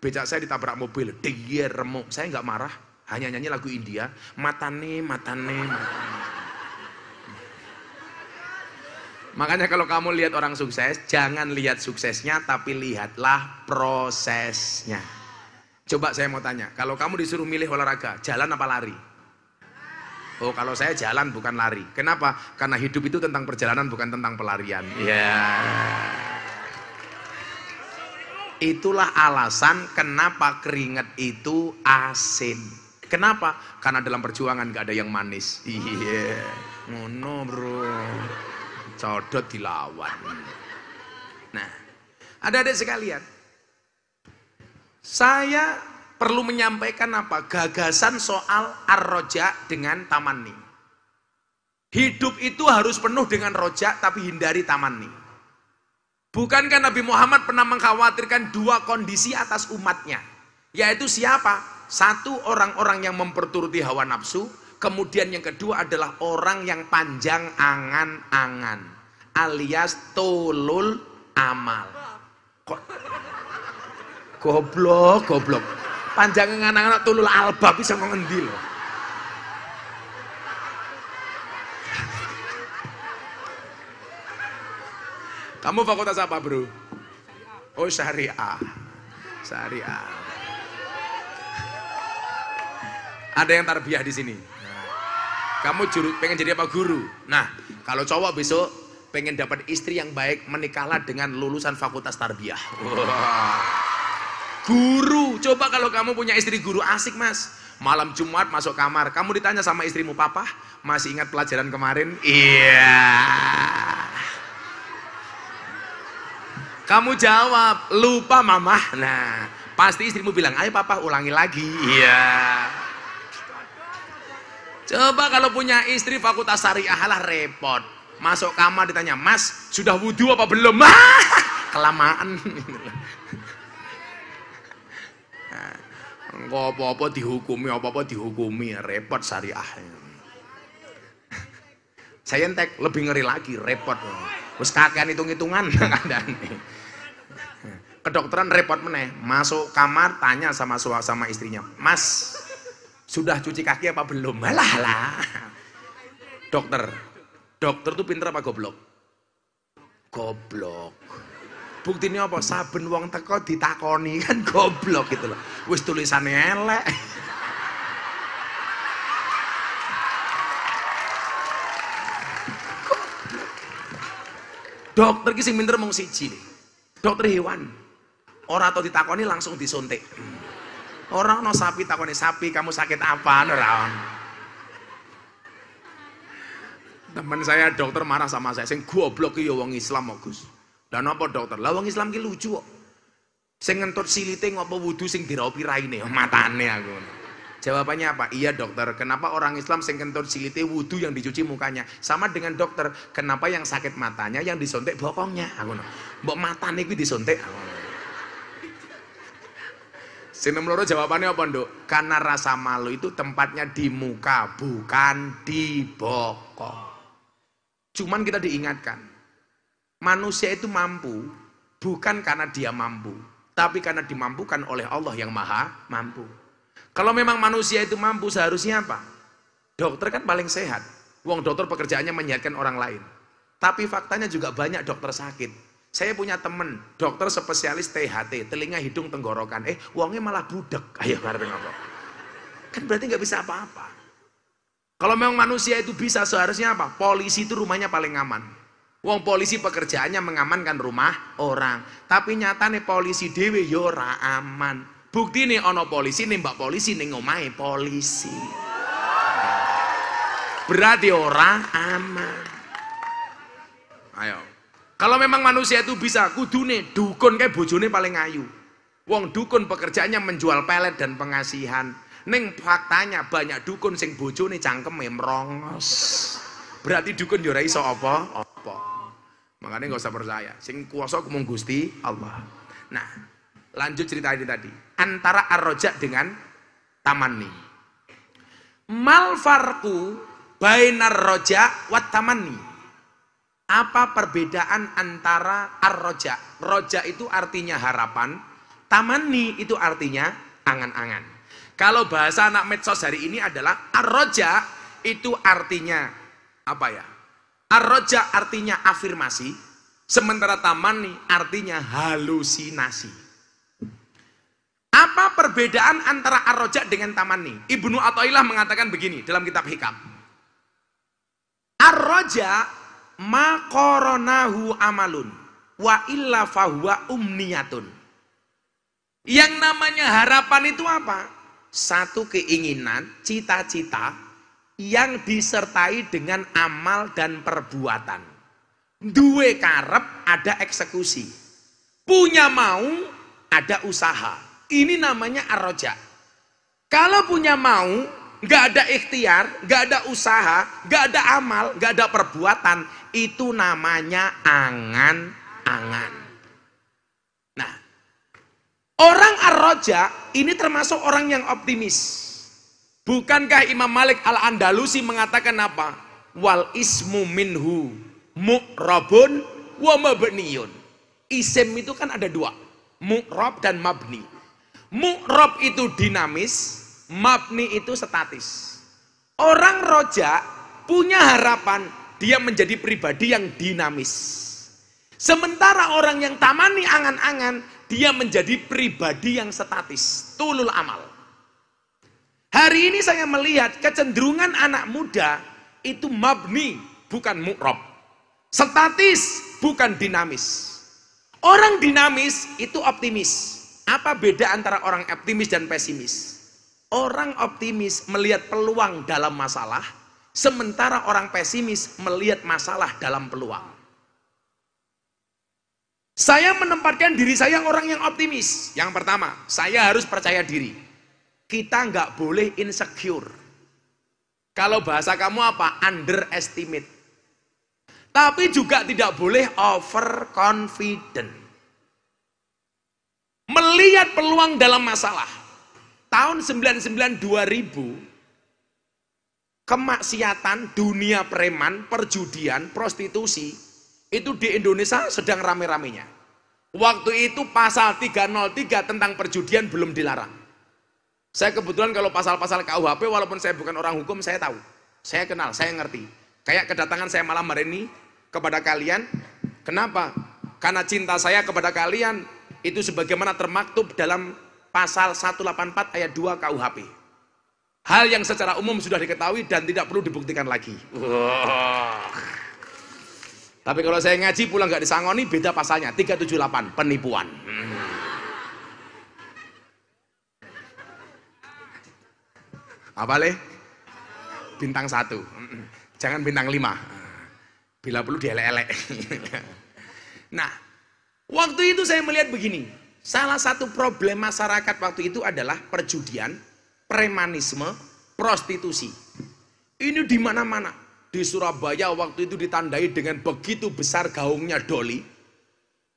becak saya ditabrak mobil, dia remuk. Saya nggak marah, hanya nyanyi lagu India, matane, matane. Makanya kalau kamu lihat orang sukses, jangan lihat suksesnya, tapi lihatlah prosesnya. Coba saya mau tanya, kalau kamu disuruh milih olahraga, jalan apa lari? Oh, kalau saya jalan bukan lari. Kenapa? Karena hidup itu tentang perjalanan bukan tentang pelarian. Ya. Yeah. Itulah alasan kenapa keringat itu asin. Kenapa? Karena dalam perjuangan gak ada yang manis. Iya. Yeah. Oh no, bro. Codot dilawan. Nah, ada-ada sekalian. Saya perlu menyampaikan apa? Gagasan soal arroja dengan taman Hidup itu harus penuh dengan rojak tapi hindari taman Bukankah Nabi Muhammad pernah mengkhawatirkan dua kondisi atas umatnya? Yaitu siapa? Satu orang-orang yang memperturuti hawa nafsu, kemudian yang kedua adalah orang yang panjang angan-angan alias tolul amal. Kok Goblok, goblok. panjang anak-anak tulul albab bisa ngendi loh Kamu fakultas apa, Bro? Oh, syariah. Syariah. Ada yang tarbiyah di sini. Kamu juru pengen jadi apa guru? Nah, kalau cowok besok pengen dapat istri yang baik, menikahlah dengan lulusan fakultas tarbiyah. Wow. Guru, coba kalau kamu punya istri guru asik mas. Malam Jumat masuk kamar, kamu ditanya sama istrimu, papa masih ingat pelajaran kemarin? Iya. Kamu jawab, lupa mama. Nah, pasti istrimu bilang, ayo papa ulangi lagi. Iya. Coba kalau punya istri fakultas syariah lah repot. Masuk kamar ditanya, mas sudah wudhu apa belum? Ah, kelamaan. Enggak apa-apa dihukumi, apa-apa dihukumi, repot syariah. Saya entek lebih ngeri lagi, repot. Wes kakean hitung-hitungan kandane. Kedokteran repot meneh, masuk kamar tanya sama suami sama istrinya, "Mas, sudah cuci kaki apa belum?" Malah lah. Dokter. Dokter tuh pinter apa goblok? Goblok. Buktinya apa? Saben wong teko ditakoni kan goblok gitu loh. Wis tulisane elek. Dokter ki sing pinter mung siji. Dokter hewan. Ora atau ditakoni langsung disuntik. Orang no sapi takoni sapi, kamu sakit apa? neraon Teman saya dokter marah sama saya, sing goblok ki yo ya wong Islam kok, Gus. Lah napa dokter? Lah wong Islam ki lucu kok. Sing ngentut silite ngopo wudu sing diraupi raine, oh, matane aku. Jawabannya apa? Iya dokter, kenapa orang Islam sing kentut silite wudu yang dicuci mukanya? Sama dengan dokter, kenapa yang sakit matanya yang disontek bokongnya? Aku no. Mbok matane kuwi disontek. Aku no. Sing nomor jawabannya apa, Nduk? Karena rasa malu itu tempatnya di muka, bukan di bokong. Cuman kita diingatkan, Manusia itu mampu bukan karena dia mampu, tapi karena dimampukan oleh Allah yang maha mampu. Kalau memang manusia itu mampu seharusnya apa? Dokter kan paling sehat. uang dokter pekerjaannya menyehatkan orang lain. Tapi faktanya juga banyak dokter sakit. Saya punya temen, dokter spesialis THT, telinga hidung tenggorokan. Eh, uangnya malah budek. Ayo, ngerti apa? Kan berarti nggak bisa apa-apa. Kalau memang manusia itu bisa seharusnya apa? Polisi itu rumahnya paling aman. Wong polisi pekerjaannya mengamankan rumah orang, tapi nyatane polisi dewe yo ya ora aman. Bukti nih ono polisi nih mbak polisi nih ngomai polisi. Berarti ora aman. Ayo. Kalau memang manusia itu bisa kudune dukun kayak bojone paling ayu. Wong dukun pekerjaannya menjual pelet dan pengasihan. Neng faktanya banyak dukun sing bojone cangkem merongos. Berarti dukun yo ya iso apa? Makanya nggak usah percaya. Sing kuasa aku Gusti Allah. Nah, lanjut cerita ini tadi. Antara arroja dengan tamani. Malfarku bainar roja wat tamani. Apa perbedaan antara arroja? Roja itu artinya harapan, tamani itu artinya angan-angan. Kalau bahasa anak medsos hari ini adalah arroja itu artinya apa ya? Arroja artinya afirmasi, sementara tamani artinya halusinasi. Apa perbedaan antara arroja dengan tamani? Ibnu Athaillah mengatakan begini dalam kitab Hikam. Arroja makoronahu amalun wa illa fahuwa umniyatun. Yang namanya harapan itu apa? Satu keinginan, cita-cita, yang disertai dengan amal dan perbuatan. Duwe karep ada eksekusi. Punya mau ada usaha. Ini namanya arroja. Kalau punya mau, nggak ada ikhtiar, nggak ada usaha, nggak ada amal, nggak ada perbuatan, itu namanya angan-angan. Nah, orang arroja ini termasuk orang yang optimis. Bukankah Imam Malik Al-Andalusi mengatakan apa? Wal ismu minhu mu'rabun wa mabniyun. Isim itu kan ada dua, mu'rab dan mabni. Mu'rab itu dinamis, mabni itu statis. Orang roja punya harapan dia menjadi pribadi yang dinamis. Sementara orang yang tamani angan-angan, dia menjadi pribadi yang statis, tulul amal. Hari ini saya melihat kecenderungan anak muda itu mabni bukan mukrob, Statis bukan dinamis. Orang dinamis itu optimis. Apa beda antara orang optimis dan pesimis? Orang optimis melihat peluang dalam masalah, sementara orang pesimis melihat masalah dalam peluang. Saya menempatkan diri saya orang yang optimis. Yang pertama, saya harus percaya diri. Kita nggak boleh insecure. Kalau bahasa kamu apa? Underestimate. Tapi juga tidak boleh overconfident. Melihat peluang dalam masalah. Tahun 99-2000, kemaksiatan, dunia preman, perjudian, prostitusi, itu di Indonesia sedang rame-ramenya. Waktu itu pasal 303 tentang perjudian belum dilarang. Saya kebetulan kalau pasal-pasal KUHP walaupun saya bukan orang hukum saya tahu. Saya kenal, saya ngerti. Kayak kedatangan saya malam hari ini kepada kalian. Kenapa? Karena cinta saya kepada kalian itu sebagaimana termaktub dalam pasal 184 ayat 2 KUHP. Hal yang secara umum sudah diketahui dan tidak perlu dibuktikan lagi. Wow. Tapi kalau saya ngaji pulang gak disangoni beda pasalnya 378 penipuan. Hmm. Apa leh Bintang satu. Jangan bintang lima. Bila perlu dielek-elek. nah, waktu itu saya melihat begini. Salah satu problem masyarakat waktu itu adalah perjudian, premanisme, prostitusi. Ini di mana-mana. Di Surabaya waktu itu ditandai dengan begitu besar gaungnya doli.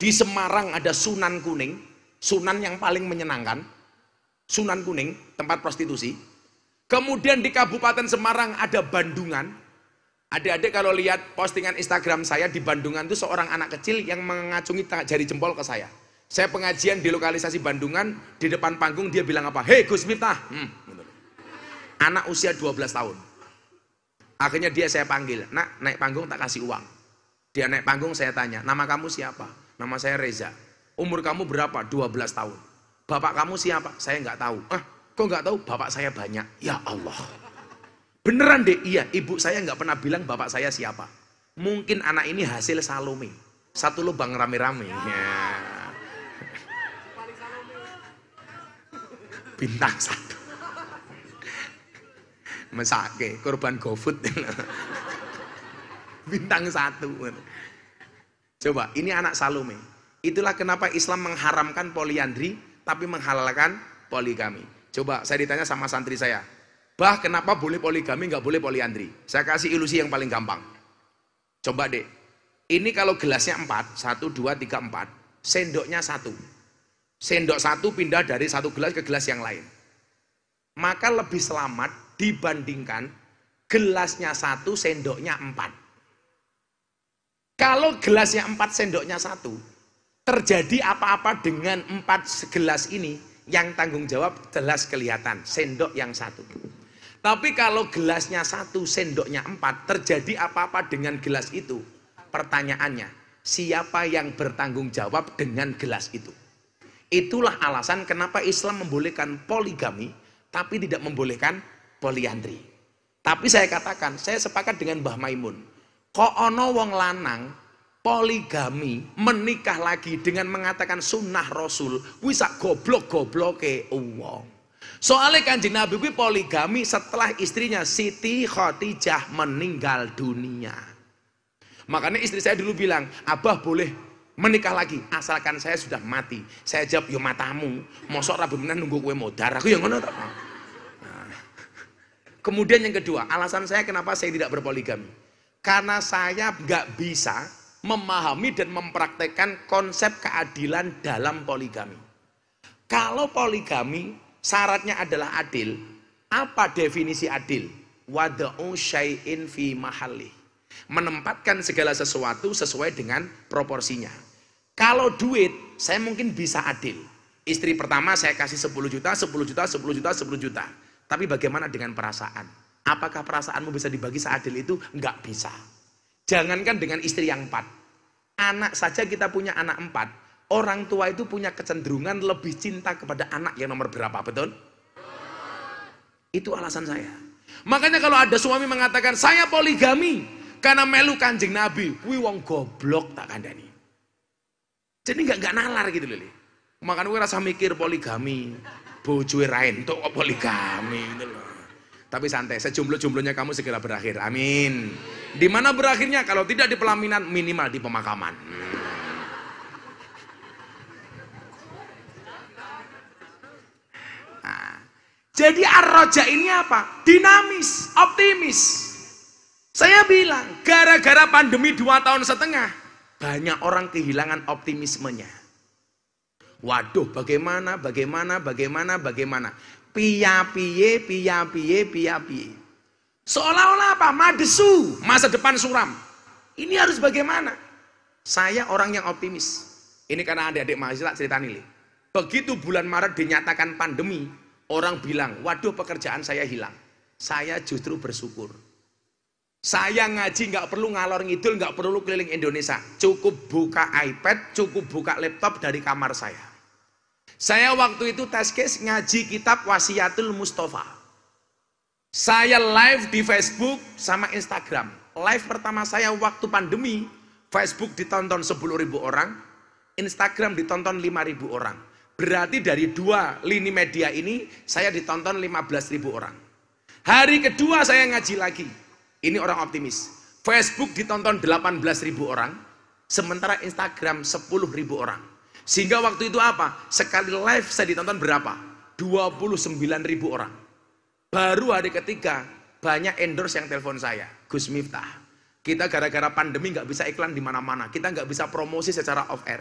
Di Semarang ada Sunan Kuning, Sunan yang paling menyenangkan. Sunan Kuning, tempat prostitusi. Kemudian di Kabupaten Semarang ada Bandungan. Adik-adik kalau lihat postingan Instagram saya di Bandungan itu seorang anak kecil yang mengacungi jari jempol ke saya. Saya pengajian di lokalisasi Bandungan, di depan panggung dia bilang apa? Hei Gus Miftah. Hmm, anak usia 12 tahun. Akhirnya dia saya panggil, nak naik panggung tak kasih uang. Dia naik panggung saya tanya, nama kamu siapa? Nama saya Reza. Umur kamu berapa? 12 tahun. Bapak kamu siapa? Saya nggak tahu. Ah, Kok nggak tahu bapak saya banyak? Ya Allah. Beneran deh, iya. Ibu saya nggak pernah bilang bapak saya siapa. Mungkin anak ini hasil Salome. Satu lubang rame-rame. Ya. Bintang satu. Mesake, korban gofood Bintang satu. Coba, ini anak Salome. Itulah kenapa Islam mengharamkan poliandri, tapi menghalalkan poligami. Coba saya ditanya sama santri saya, bah kenapa boleh poligami nggak boleh poliandri? Saya kasih ilusi yang paling gampang. Coba deh, ini kalau gelasnya empat, satu, dua, tiga, empat, sendoknya satu. Sendok satu pindah dari satu gelas ke gelas yang lain. Maka lebih selamat dibandingkan gelasnya satu, sendoknya empat. Kalau gelasnya empat, sendoknya satu, terjadi apa-apa dengan empat segelas ini, yang tanggung jawab jelas kelihatan, sendok yang satu. Tapi kalau gelasnya satu, sendoknya empat, terjadi apa-apa dengan gelas itu? Pertanyaannya, siapa yang bertanggung jawab dengan gelas itu? Itulah alasan kenapa Islam membolehkan poligami, tapi tidak membolehkan poliandri. Tapi saya katakan, saya sepakat dengan Mbah Maimun. Kok ono wong lanang poligami menikah lagi dengan mengatakan sunnah rasul bisa sak goblok ke uang. soalnya kan nabi gue poligami setelah istrinya Siti Khadijah meninggal dunia makanya istri saya dulu bilang abah boleh menikah lagi asalkan saya sudah mati saya jawab yo ya matamu mosok rabu menen nunggu kue modar aku yang ngono nah. kemudian yang kedua alasan saya kenapa saya tidak berpoligami karena saya nggak bisa memahami dan mempraktekkan konsep keadilan dalam poligami. Kalau poligami syaratnya adalah adil, apa definisi adil? Wada'u syai'in fi mahalli. Menempatkan segala sesuatu sesuai dengan proporsinya. Kalau duit, saya mungkin bisa adil. Istri pertama saya kasih 10 juta, 10 juta, 10 juta, 10 juta. Tapi bagaimana dengan perasaan? Apakah perasaanmu bisa dibagi seadil itu? Enggak bisa. Jangankan dengan istri yang empat. Anak saja kita punya anak empat. Orang tua itu punya kecenderungan lebih cinta kepada anak yang nomor berapa, betul? Itu alasan saya. Makanya kalau ada suami mengatakan, saya poligami, karena melu kanjeng Nabi, kuwi wong goblok tak kandani. Jadi nggak nggak nalar gitu lili Makanya gue rasa mikir poligami, bojoe rain tuh poligami gitu tapi santai, sejumlah-jumlahnya kamu segera berakhir. Amin. Di mana berakhirnya? Kalau tidak di pelaminan, minimal di pemakaman. Hmm. Nah. jadi arroja ini apa? Dinamis, optimis. Saya bilang, gara-gara pandemi dua tahun setengah, banyak orang kehilangan optimismenya. Waduh, bagaimana, bagaimana, bagaimana, bagaimana piya-piye, piya-piye, piya-piye. Seolah-olah apa? Madesu, masa depan suram. Ini harus bagaimana? Saya orang yang optimis. Ini karena adik-adik mahasiswa cerita nih. Begitu bulan Maret dinyatakan pandemi, orang bilang, waduh pekerjaan saya hilang. Saya justru bersyukur. Saya ngaji nggak perlu ngalor ngidul, nggak perlu keliling Indonesia. Cukup buka iPad, cukup buka laptop dari kamar saya. Saya waktu itu tes case ngaji kitab Wasiatul Mustafa. Saya live di Facebook sama Instagram. Live pertama saya waktu pandemi, Facebook ditonton 10.000 orang, Instagram ditonton 5.000 orang. Berarti dari dua lini media ini saya ditonton 15.000 orang. Hari kedua saya ngaji lagi. Ini orang optimis. Facebook ditonton 18.000 orang, sementara Instagram 10.000 orang. Sehingga waktu itu apa? Sekali live saya ditonton berapa? 29 ribu orang. Baru hari ketiga banyak endorse yang telepon saya, Gus Miftah. Kita gara-gara pandemi nggak bisa iklan di mana-mana, kita nggak bisa promosi secara off air.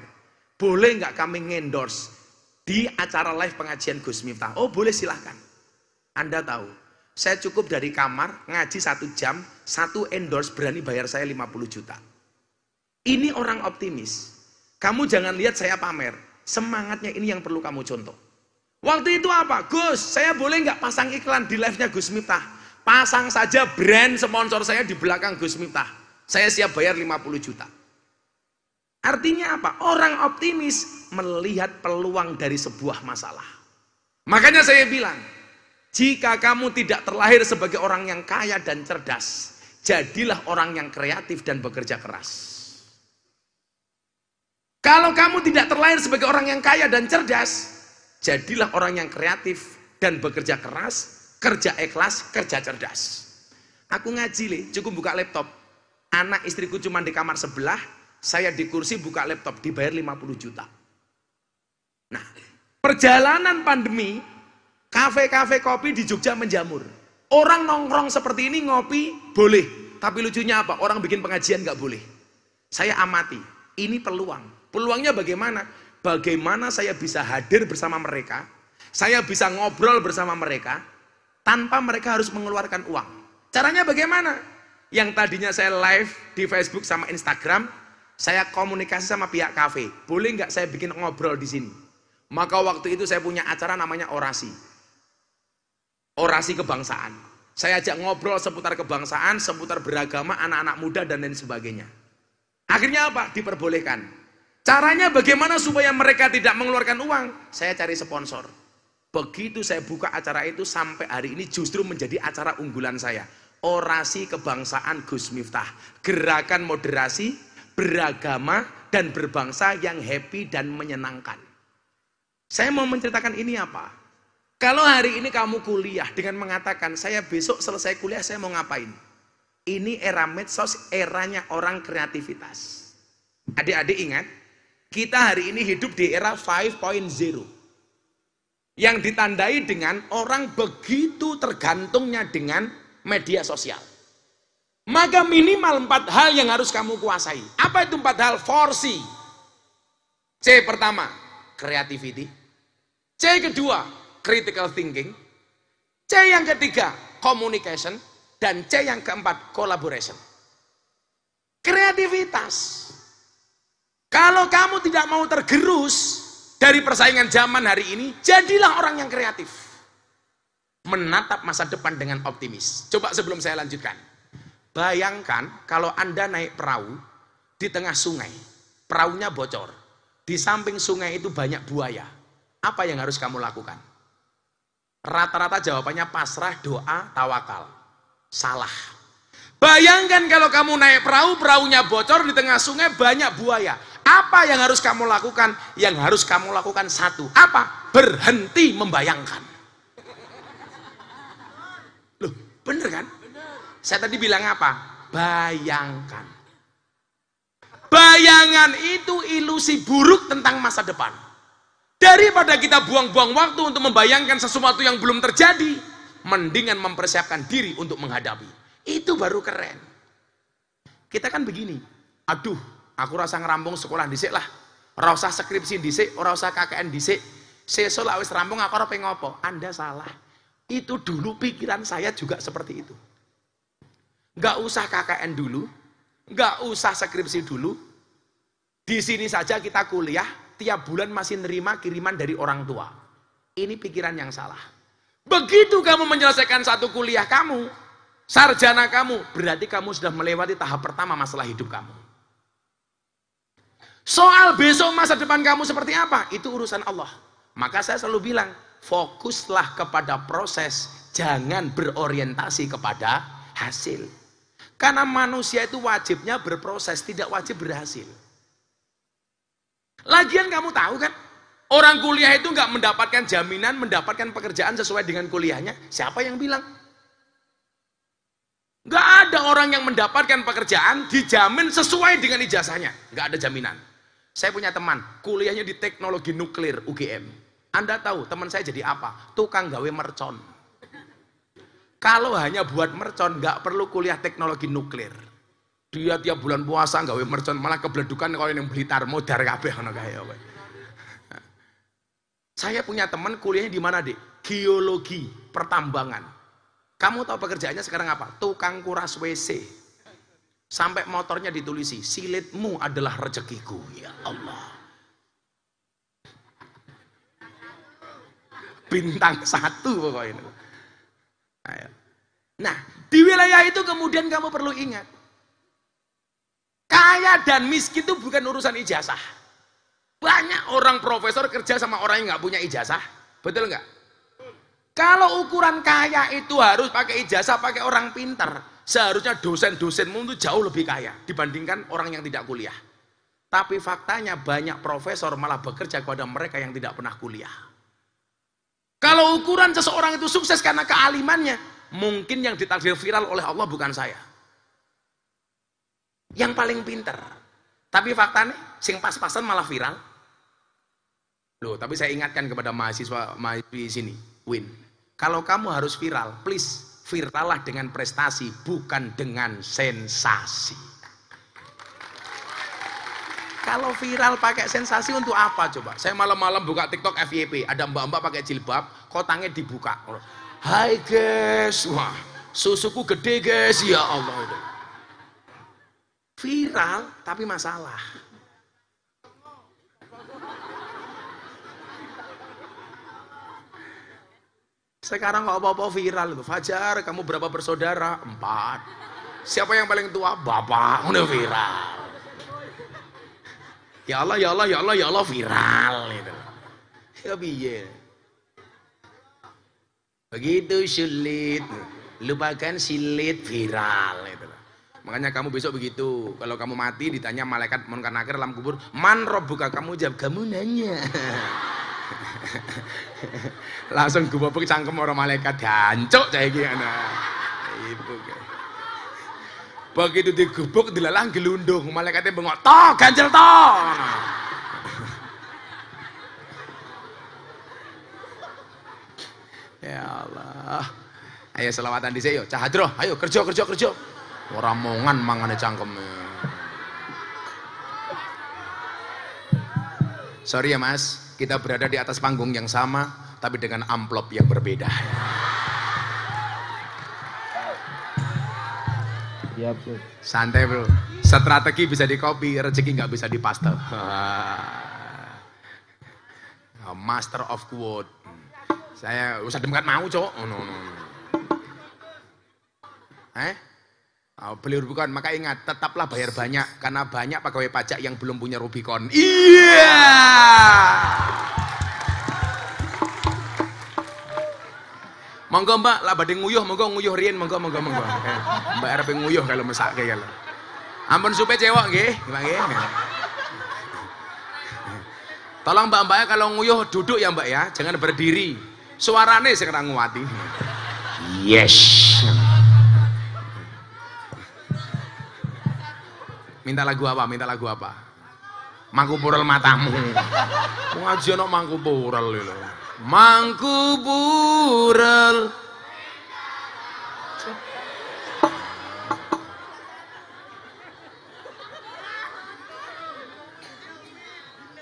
Boleh nggak kami endorse di acara live pengajian Gus Miftah? Oh boleh silahkan. Anda tahu, saya cukup dari kamar ngaji satu jam, satu endorse berani bayar saya 50 juta. Ini orang optimis. Kamu jangan lihat saya pamer. Semangatnya ini yang perlu kamu contoh. Waktu itu apa? Gus, saya boleh nggak pasang iklan di live-nya Gus Miftah? Pasang saja brand sponsor saya di belakang Gus Miftah. Saya siap bayar 50 juta. Artinya apa? Orang optimis melihat peluang dari sebuah masalah. Makanya saya bilang, jika kamu tidak terlahir sebagai orang yang kaya dan cerdas, jadilah orang yang kreatif dan bekerja keras. Kalau kamu tidak terlahir sebagai orang yang kaya dan cerdas, jadilah orang yang kreatif dan bekerja keras, kerja ikhlas, kerja cerdas. Aku ngaji li, cukup buka laptop. Anak istriku cuma di kamar sebelah, saya di kursi buka laptop, dibayar 50 juta. Nah, perjalanan pandemi, kafe-kafe kopi di Jogja menjamur. Orang nongkrong seperti ini ngopi boleh, tapi lucunya apa? Orang bikin pengajian gak boleh. Saya amati, ini peluang. Peluangnya bagaimana? Bagaimana saya bisa hadir bersama mereka? Saya bisa ngobrol bersama mereka tanpa mereka harus mengeluarkan uang. Caranya bagaimana? Yang tadinya saya live di Facebook sama Instagram, saya komunikasi sama pihak kafe. Boleh nggak saya bikin ngobrol di sini? Maka waktu itu saya punya acara namanya orasi. Orasi kebangsaan. Saya ajak ngobrol seputar kebangsaan, seputar beragama, anak-anak muda, dan lain sebagainya. Akhirnya apa? Diperbolehkan. Caranya bagaimana supaya mereka tidak mengeluarkan uang? Saya cari sponsor. Begitu saya buka acara itu sampai hari ini justru menjadi acara unggulan saya. Orasi kebangsaan Gus Miftah. Gerakan moderasi, beragama, dan berbangsa yang happy dan menyenangkan. Saya mau menceritakan ini apa? Kalau hari ini kamu kuliah dengan mengatakan, saya besok selesai kuliah saya mau ngapain? Ini era medsos, eranya orang kreativitas. Adik-adik ingat, kita hari ini hidup di era 5.0. Yang ditandai dengan orang begitu tergantungnya dengan media sosial. Maka minimal empat hal yang harus kamu kuasai. Apa itu empat hal? 4C. C pertama, creativity. C kedua, critical thinking. C yang ketiga, communication. Dan C yang keempat, collaboration. Kreativitas. Kalau kamu tidak mau tergerus dari persaingan zaman hari ini, jadilah orang yang kreatif. Menatap masa depan dengan optimis. Coba sebelum saya lanjutkan. Bayangkan kalau Anda naik perahu di tengah sungai. Perahunya bocor. Di samping sungai itu banyak buaya. Apa yang harus kamu lakukan? Rata-rata jawabannya pasrah, doa, tawakal. Salah. Bayangkan kalau kamu naik perahu, perahunya bocor di tengah sungai banyak buaya. Apa yang harus kamu lakukan? Yang harus kamu lakukan satu. Apa? Berhenti membayangkan. Loh, bener kan? Saya tadi bilang apa? Bayangkan. Bayangan itu ilusi buruk tentang masa depan. Daripada kita buang-buang waktu untuk membayangkan sesuatu yang belum terjadi, mendingan mempersiapkan diri untuk menghadapi. Itu baru keren. Kita kan begini, aduh, aku rasa ngerampung sekolah dhisik lah. Ora usah skripsi dhisik, ora usah KKN dhisik. Sesuk lak wis rampung aku ora pengopo. Anda salah. Itu dulu pikiran saya juga seperti itu. Gak usah KKN dulu, gak usah skripsi dulu. Di sini saja kita kuliah, tiap bulan masih nerima kiriman dari orang tua. Ini pikiran yang salah. Begitu kamu menyelesaikan satu kuliah kamu, sarjana kamu, berarti kamu sudah melewati tahap pertama masalah hidup kamu. Soal besok masa depan kamu seperti apa, itu urusan Allah. Maka saya selalu bilang, fokuslah kepada proses, jangan berorientasi kepada hasil. Karena manusia itu wajibnya berproses, tidak wajib berhasil. Lagian kamu tahu kan, orang kuliah itu nggak mendapatkan jaminan, mendapatkan pekerjaan sesuai dengan kuliahnya. Siapa yang bilang? Nggak ada orang yang mendapatkan pekerjaan dijamin sesuai dengan ijazahnya. Nggak ada jaminan. Saya punya teman, kuliahnya di teknologi nuklir UGM. Anda tahu teman saya jadi apa? Tukang gawe mercon. Kalau hanya buat mercon, nggak perlu kuliah teknologi nuklir. Dia tiap bulan puasa gawe mercon, malah kebledukan kalau yang belitar modar kabeh Saya punya teman kuliahnya di mana, Dek? Geologi, pertambangan kamu tahu pekerjaannya sekarang apa? Tukang kuras WC. Sampai motornya ditulisi, silitmu adalah rezekiku. Ya Allah. Bintang satu pokoknya. Ayo. Nah, di wilayah itu kemudian kamu perlu ingat. Kaya dan miskin itu bukan urusan ijazah. Banyak orang profesor kerja sama orang yang nggak punya ijazah. Betul nggak? Kalau ukuran kaya itu harus pakai ijazah, pakai orang pinter, Seharusnya dosen-dosenmu itu jauh lebih kaya dibandingkan orang yang tidak kuliah. Tapi faktanya banyak profesor malah bekerja kepada mereka yang tidak pernah kuliah. Kalau ukuran seseorang itu sukses karena kealimannya, mungkin yang ditakdir viral oleh Allah bukan saya. Yang paling pinter. Tapi faktanya, sing pas-pasan malah viral. Loh, tapi saya ingatkan kepada mahasiswa mahasiswi sini, Win. Kalau kamu harus viral, please viralah dengan prestasi, bukan dengan sensasi. Kalau viral pakai sensasi untuk apa coba? Saya malam-malam buka TikTok FYP, ada mbak-mbak pakai jilbab, kotangnya dibuka. Hai guys, wah susuku gede guys, ya Allah. Viral tapi masalah. Sekarang kok apa-apa viral itu Fajar, kamu berapa bersaudara? Empat. Siapa yang paling tua? Bapak. Udah viral. Ya Allah, ya Allah, ya Allah, ya Allah viral gitu. Ya biye. Begitu sulit. Lupakan silit viral gitu. Makanya kamu besok begitu. Kalau kamu mati ditanya malaikat munkar nakir dalam kubur, "Man buka Kamu jawab, "Kamu nanya." Langsung gue gubuk cangkem orang malaikat dancok kayak gimana ana. Ibu Begitu digubuk dilalang gelundung, malaikatnya bengok, to ganjel to ya Allah. Ayo selawatan di yo, yuk cahadro ayo kerjo kerjo kerja. orang mongan mangane cangkem Sorry ya Mas kita berada di atas panggung yang sama, tapi dengan amplop yang berbeda. Ya, bro. Santai bro, strategi bisa di copy, rezeki nggak bisa di paste. Master of quote. Saya usah demikian mau cok. Oh, no, no. Eh? Oh, beli Rubicon, maka ingat, tetaplah bayar banyak karena banyak pegawai pajak yang belum punya Rubicon. Iya. Yeah! Monggo Mbak, lah badhe nguyuh, monggo nguyuh rian, monggo monggo monggo. Mbak arep nguyuh kalau mesake ya, lo. Ampun supe cewek nggih, gimana nggih. Tolong Mbak-mbaknya kalau nguyuh duduk ya Mbak ya, jangan berdiri. Suarane sekarang ra Yes. Yes. Minta lagu apa? Minta lagu apa? Mangkupurel matamu. Ngaji mangku mangkupurel lho. Mangkupurel.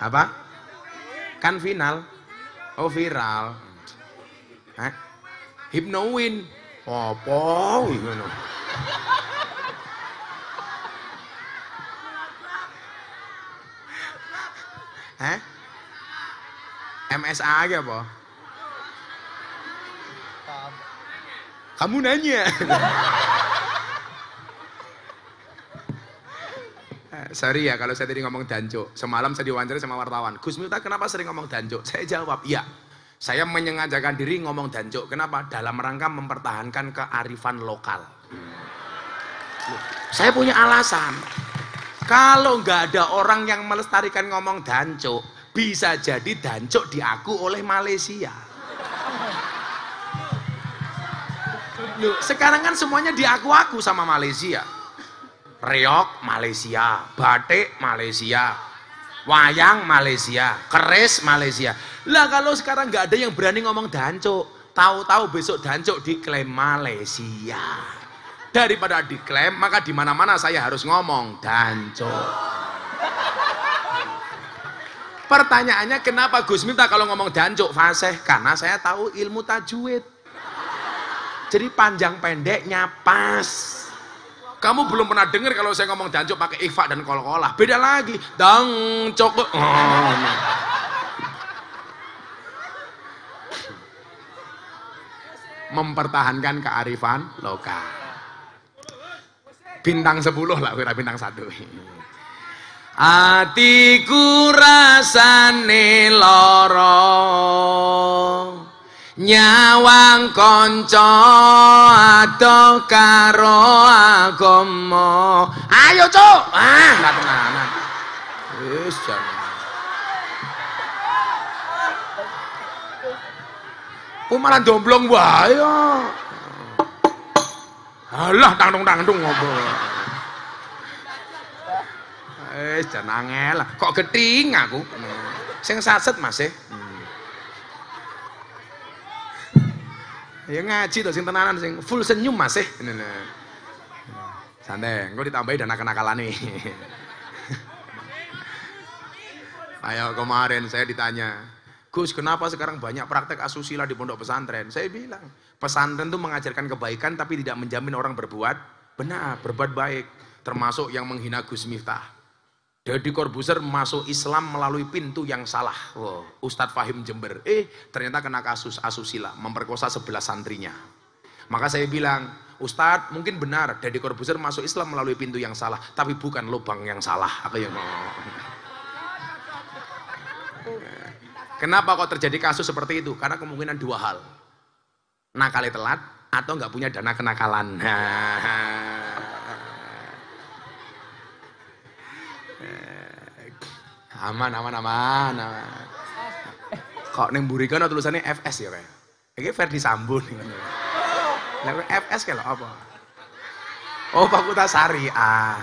Apa? Kan final. Oh viral. Hah? Apa oh, Eh? MSA aja apa? Kamu nanya. Eh, sorry ya kalau saya tadi ngomong danjo. Semalam saya diwawancara sama wartawan. Gus Miftah kenapa sering ngomong danjo? Saya jawab, iya. Saya menyengajakan diri ngomong danjo. Kenapa? Dalam rangka mempertahankan kearifan lokal. Hmm. Saya punya alasan. Kalau nggak ada orang yang melestarikan ngomong dancuk, bisa jadi dancuk diaku oleh Malaysia. Loh, sekarang kan semuanya diaku-aku sama Malaysia. Reok Malaysia, batik Malaysia, wayang Malaysia, keris Malaysia. Lah kalau sekarang nggak ada yang berani ngomong dancuk, tahu-tahu besok dancuk diklaim Malaysia. Daripada diklaim, maka di mana-mana saya harus ngomong danco. Pertanyaannya kenapa Gus minta kalau ngomong danco fasih? Karena saya tahu ilmu tajwid. Jadi panjang pendeknya pas. Kamu belum pernah dengar kalau saya ngomong dancok pakai ikhfa dan kol Beda lagi. Dangcok. Oh, Mempertahankan kearifan lokal bintang 10 lah kira bintang 1 atiku rasane lara nyawang konco atau karo agama ayo cuk ah enggak tenanan wis jangan Kok malah domblong wae Alah tangtung-tangtung ngobrol, Eh, jangan angel. Kok keting aku? Sing saset masih. Eh. Hmm. Ya ngaji tuh sing tenanan sing full senyum masih. Eh. Santai, gue ditambahi dana kenakalan nih. Ayo kemarin saya ditanya, Gus kenapa sekarang banyak praktek asusila di pondok pesantren? Saya bilang, Pesantren itu mengajarkan kebaikan tapi tidak menjamin orang berbuat benar, berbuat baik. Termasuk yang menghina Gus Miftah. Dedi Corbuzier masuk Islam melalui pintu yang salah. Wow. Ustadz Fahim Jember. Eh, ternyata kena kasus asusila, memperkosa sebelah santrinya. Maka saya bilang, Ustadz mungkin benar Deddy Corbuzier masuk Islam melalui pintu yang salah tapi bukan lubang yang salah apa yang Kenapa kok terjadi kasus seperti itu? Karena kemungkinan dua hal nakalnya telat atau nggak punya dana kenakalan. Eh, aman, aman, aman, aman. Kok neng burikan tulisannya FS ya kayak. Ini Ferdi Sambo nih. Lalu FS kalau apa? Oh Fakultas Syariah.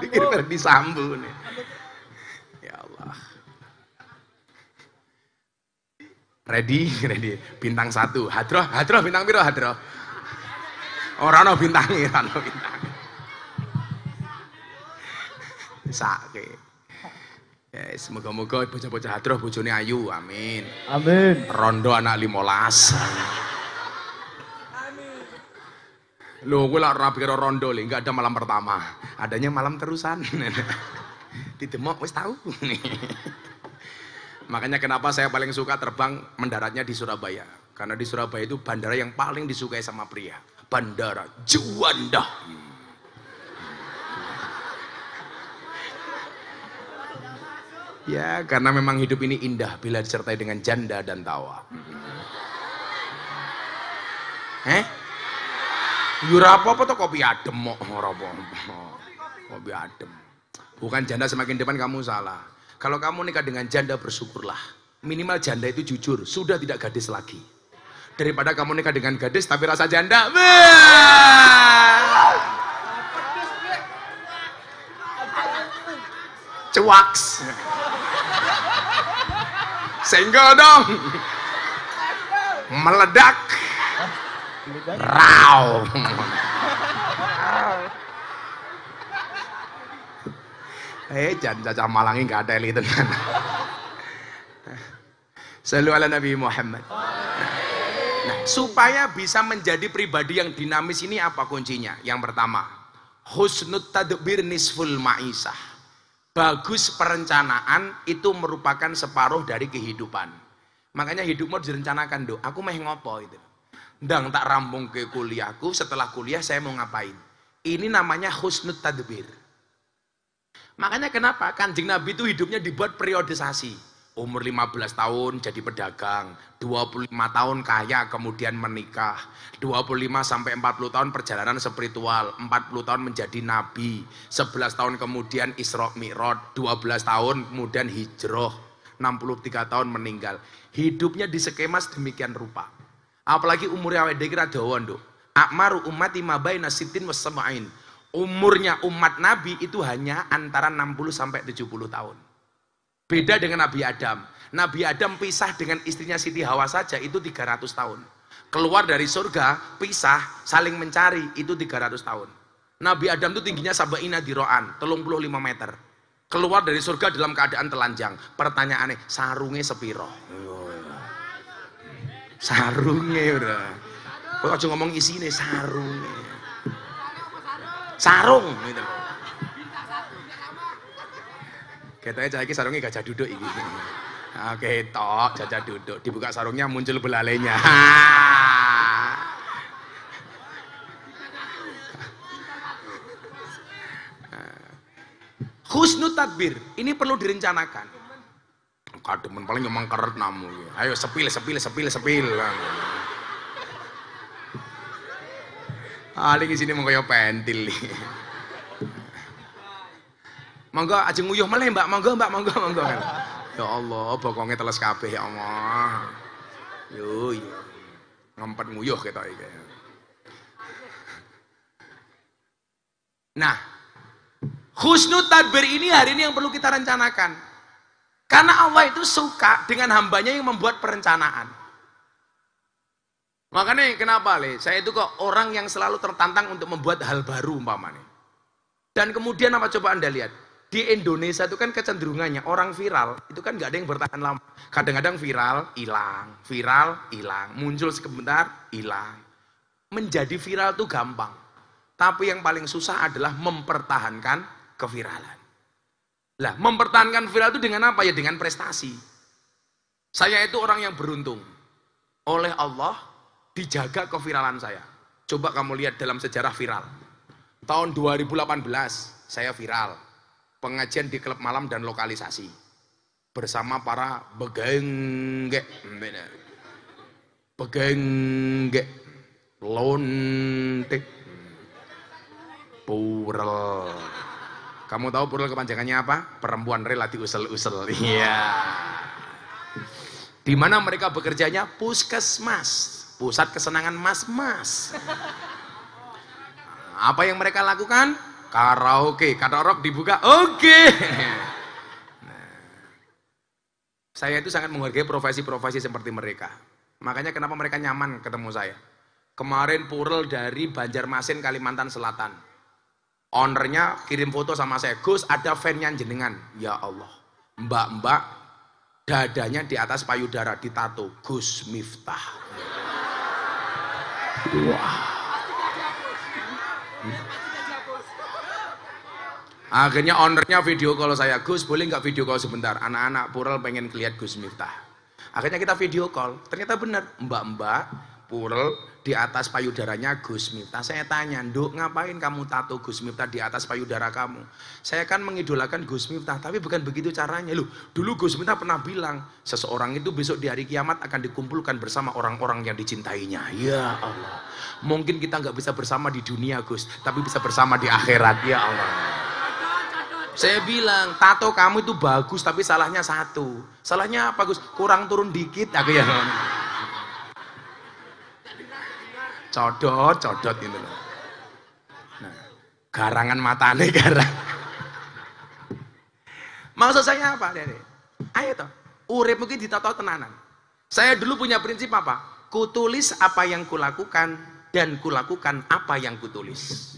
Pikir Ferdi Sambo nih. Ready, ready. Bintang satu. Hadroh, hadroh bintang biru, hadroh. Orang no bintang, orang no bintang. Sake. Ya, semoga-moga bocah-bocah hadroh bojone ayu. Amin. Amin. Rondo anak limolas. Amin. Lu, gue lah rapi kira rondo li, nggak ada malam pertama. Adanya malam terusan. Di demok, wis tahu. Makanya kenapa saya paling suka terbang mendaratnya di Surabaya. Karena di Surabaya itu bandara yang paling disukai sama pria. Bandara Juanda. Ya, karena memang hidup ini indah bila disertai dengan janda dan tawa. Eh? Yura ya, apa apa tuh kopi adem kok. Kopi adem. Bukan janda semakin depan kamu salah. Kalau kamu nikah dengan janda bersyukurlah. Minimal janda itu jujur, sudah tidak gadis lagi. Daripada kamu nikah dengan gadis tapi rasa janda. Cuaks. Senggol dong. Meledak. Raw. Eh, jangan cacah malangi nggak ada itu kan. Selalu ala Nabi Muhammad. Nah, supaya bisa menjadi pribadi yang dinamis ini apa kuncinya? Yang pertama, husnut tadbir nisful ma'isah. Bagus perencanaan itu merupakan separuh dari kehidupan. Makanya hidupmu harus direncanakan, dok. Aku meh ngopo itu. Ndang tak rambung ke kuliahku, setelah kuliah saya mau ngapain? Ini namanya husnut tadbir. Makanya kenapa kanjeng Nabi itu hidupnya dibuat periodisasi. Umur 15 tahun jadi pedagang, 25 tahun kaya kemudian menikah, 25 sampai 40 tahun perjalanan spiritual, 40 tahun menjadi nabi, 11 tahun kemudian Isra Mi'raj, 12 tahun kemudian hijrah, 63 tahun meninggal. Hidupnya di skema sedemikian rupa. Apalagi umurnya awake dhewe kira dawa, Nduk. Akmaru ummati mabaina sittin was sama'in umurnya umat Nabi itu hanya antara 60 sampai 70 tahun. Beda dengan Nabi Adam. Nabi Adam pisah dengan istrinya Siti Hawa saja itu 300 tahun. Keluar dari surga, pisah, saling mencari itu 300 tahun. Nabi Adam itu tingginya sabahina diroan, 35 meter. Keluar dari surga dalam keadaan telanjang. Pertanyaannya, sarungnya sepiro. Sarungnya udah. Kok ngomong isi ini sarungnya sarung gitu. Ketoknya cah iki sarungnya gajah duduk iki. Oke, tok gajah duduk, dibuka sarungnya muncul belalainya. khusnul tadbir, ini perlu direncanakan. Kademen paling ngomong keret namu. Ayo sepil sepil sepil sepil. Aling isine mung kaya pentil. monggo aja nguyuh meleh Mbak, monggo Mbak, monggo monggo. Ya Allah, bokonge teles kabeh ya Allah. Yo yo. Ngempet nguyuh ketok iki. Nah, khusnul tadbir ini hari ini yang perlu kita rencanakan. Karena Allah itu suka dengan hambanya yang membuat perencanaan. Makanya kenapa le? Saya itu kok orang yang selalu tertantang untuk membuat hal baru umpamanya. Dan kemudian apa coba anda lihat? Di Indonesia itu kan kecenderungannya orang viral itu kan nggak ada yang bertahan lama. Kadang-kadang viral hilang, viral hilang, muncul sebentar hilang. Menjadi viral itu gampang. Tapi yang paling susah adalah mempertahankan keviralan. Lah, mempertahankan viral itu dengan apa ya? Dengan prestasi. Saya itu orang yang beruntung. Oleh Allah dijaga keviralan saya. Coba kamu lihat dalam sejarah viral. Tahun 2018 saya viral. Pengajian di klub malam dan lokalisasi. Bersama para begengge. Begengge. Lonte. Purel. Kamu tahu purel kepanjangannya apa? Perempuan rela diusel-usel. Iya. Yeah. Di mana mereka bekerjanya? Puskesmas. Pusat kesenangan mas-mas. Apa yang mereka lakukan? Karaoke, karaoke dibuka, oke. Okay. Nah, saya itu sangat menghargai profesi-profesi seperti mereka. Makanya kenapa mereka nyaman ketemu saya. Kemarin Purel dari Banjarmasin, Kalimantan Selatan. Ownernya kirim foto sama saya, Gus ada fan fannya jenengan. Ya Allah, mbak-mbak dadanya di atas payudara ditato Gus Miftah. Wah. Akhirnya ownernya video kalau saya, Gus boleh nggak video call sebentar? Anak-anak Pural pengen lihat Gus Miftah. Akhirnya kita video call, ternyata benar, mbak-mbak purel di atas payudaranya Gus Miftah. Saya tanya, Nduk ngapain kamu tato Gus Miftah di atas payudara kamu? Saya kan mengidolakan Gus Miftah, tapi bukan begitu caranya. Loh, dulu Gus Miftah pernah bilang, seseorang itu besok di hari kiamat akan dikumpulkan bersama orang-orang yang dicintainya. Ya Allah. Mungkin kita nggak bisa bersama di dunia Gus, tapi bisa bersama di akhirat. Ya Allah. Saya bilang, tato kamu itu bagus, tapi salahnya satu. Salahnya apa Gus? Kurang turun dikit. Aku ya codot codot gitu loh nah, garangan matane garang maksud saya apa dari? ayo toh urip mungkin ditata tenanan saya dulu punya prinsip apa kutulis apa yang kulakukan dan kulakukan apa yang kutulis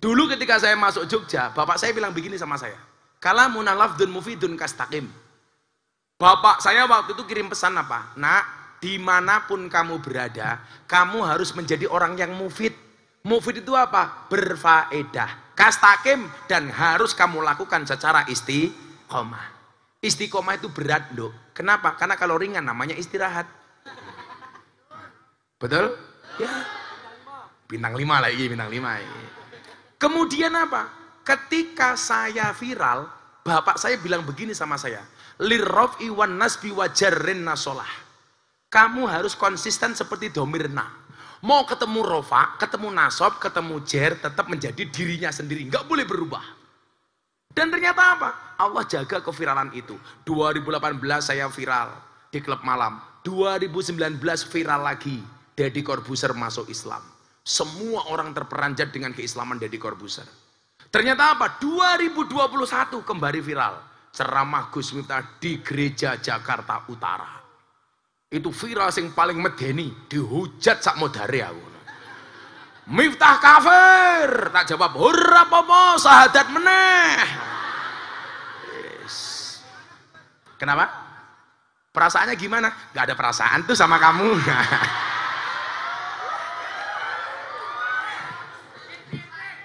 dulu ketika saya masuk Jogja bapak saya bilang begini sama saya Kalau munalaf dun mufidun kastakim bapak saya waktu itu kirim pesan apa nak dimanapun kamu berada, kamu harus menjadi orang yang mufid. Mufid itu apa? Berfaedah. Kastakim dan harus kamu lakukan secara istiqomah. Istiqomah itu berat, Dok. Kenapa? Karena kalau ringan namanya istirahat. Betul? Ya. Bintang lima lagi, bintang lima. Kemudian apa? Ketika saya viral, bapak saya bilang begini sama saya. Lirrof iwan nasbi wajarin nasolah kamu harus konsisten seperti Domirna. Mau ketemu Rofa, ketemu Nasob, ketemu Jer, tetap menjadi dirinya sendiri. Nggak boleh berubah. Dan ternyata apa? Allah jaga keviralan itu. 2018 saya viral di klub malam. 2019 viral lagi. Deddy Corbuzier masuk Islam. Semua orang terperanjat dengan keislaman Deddy Corbuzier. Ternyata apa? 2021 kembali viral. Ceramah Gus Miftah di gereja Jakarta Utara. Itu viral sing paling medeni, dihujat sak modare aku. Miftah kafir, tak jawab hurra popo sahadat meneh. Yes. Kenapa? Perasaannya gimana? Gak ada perasaan tuh sama kamu.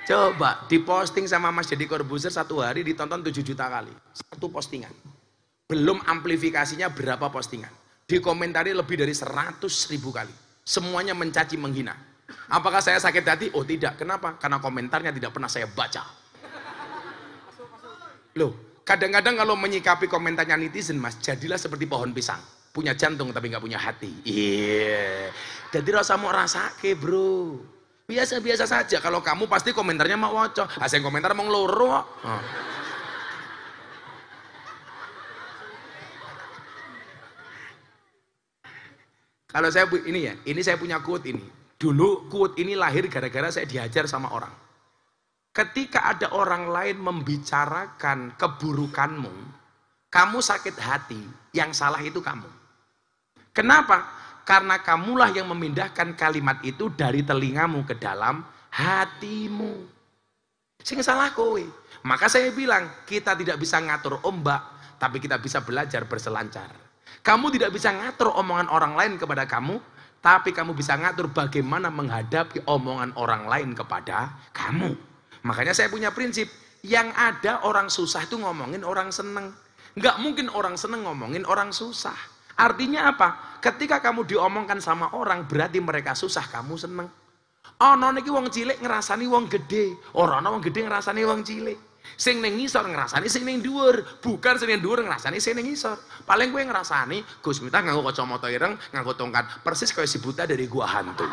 Coba diposting sama Mas Jadi Corbuzier satu hari ditonton 7 juta kali. Satu postingan. Belum amplifikasinya berapa postingan dikomentari lebih dari 100 ribu kali. Semuanya mencaci menghina. Apakah saya sakit hati? Oh tidak. Kenapa? Karena komentarnya tidak pernah saya baca. Loh, kadang-kadang kalau menyikapi komentarnya netizen mas, jadilah seperti pohon pisang. Punya jantung tapi nggak punya hati. Iya. Yeah. Jadi rasa mau rasa ke bro. Biasa-biasa saja. Kalau kamu pasti komentarnya mau wocok. Asing ah, komentar mau ngeluruh. Kalau saya ini ya, ini saya punya quote ini. Dulu quote ini lahir gara-gara saya diajar sama orang. Ketika ada orang lain membicarakan keburukanmu, kamu sakit hati, yang salah itu kamu. Kenapa? Karena kamulah yang memindahkan kalimat itu dari telingamu ke dalam hatimu. Sing salah kowe. Maka saya bilang, kita tidak bisa ngatur ombak, tapi kita bisa belajar berselancar. Kamu tidak bisa ngatur omongan orang lain kepada kamu, tapi kamu bisa ngatur bagaimana menghadapi omongan orang lain kepada kamu. Makanya saya punya prinsip, yang ada orang susah itu ngomongin orang seneng. Nggak mungkin orang seneng ngomongin orang susah. Artinya apa? Ketika kamu diomongkan sama orang, berarti mereka susah, kamu seneng. Oh, niki wong cilik ngerasani wong gede. Orang wong gede ngerasani wong cilik. Sing neng ngisor ngerasani, sing neng duur. bukan sing neng duur ngerasani, sing neng ngisor. Paling gue sebentar Gus gue nganggo kacamata ireng, nganggo tongkat, persis kayak si buta dari gua hantu.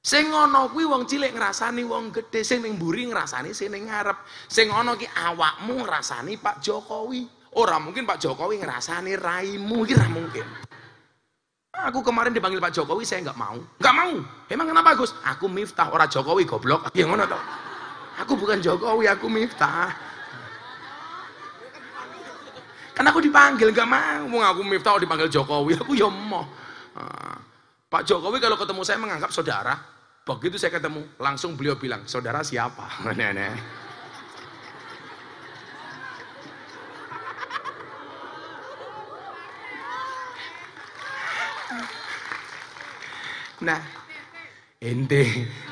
Sing ngono kuwi wong cilik ngrasani wong gede, sing ning mburi ngrasani sing ning ngarep. Sing ngono ki awakmu ngrasani Pak Jokowi. Ora mungkin Pak Jokowi ngrasani raimu, iki mungkin. Aku kemarin dipanggil Pak Jokowi, saya nggak mau. Nggak mau. Emang kenapa Gus? Aku Miftah, orang Jokowi goblok. Ya ngono tau. Aku bukan Jokowi, aku Miftah. Kan aku dipanggil, gak mau. Aku Miftah, dipanggil Jokowi, aku ya mau. Ah. Pak Jokowi kalau ketemu saya menganggap saudara. Begitu saya ketemu, langsung beliau bilang, saudara siapa? Nenek. Nah, ente,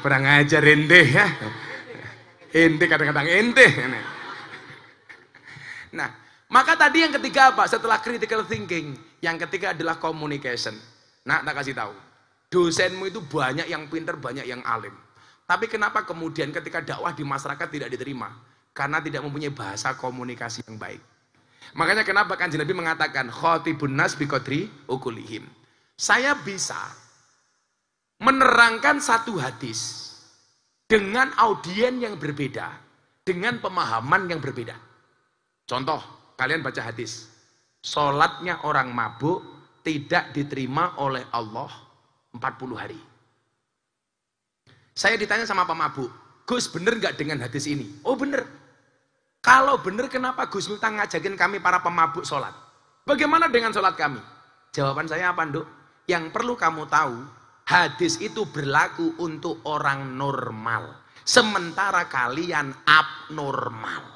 kurang ajar ente ya ente kadang-kadang ente. Nah, maka tadi yang ketiga apa? Setelah critical thinking, yang ketiga adalah communication. Nah, tak kasih tahu. Dosenmu itu banyak yang pinter, banyak yang alim. Tapi kenapa kemudian ketika dakwah di masyarakat tidak diterima? Karena tidak mempunyai bahasa komunikasi yang baik. Makanya kenapa kan Nabi mengatakan khotibun nas ukulihim. Saya bisa menerangkan satu hadis dengan audien yang berbeda, dengan pemahaman yang berbeda. Contoh, kalian baca hadis. sholatnya orang mabuk tidak diterima oleh Allah 40 hari. Saya ditanya sama pemabuk, Gus bener nggak dengan hadis ini? Oh bener. Kalau bener kenapa Gus Miftah ngajakin kami para pemabuk sholat? Bagaimana dengan sholat kami? Jawaban saya apa, Nduk? Yang perlu kamu tahu, Hadis itu berlaku untuk orang normal. Sementara kalian abnormal.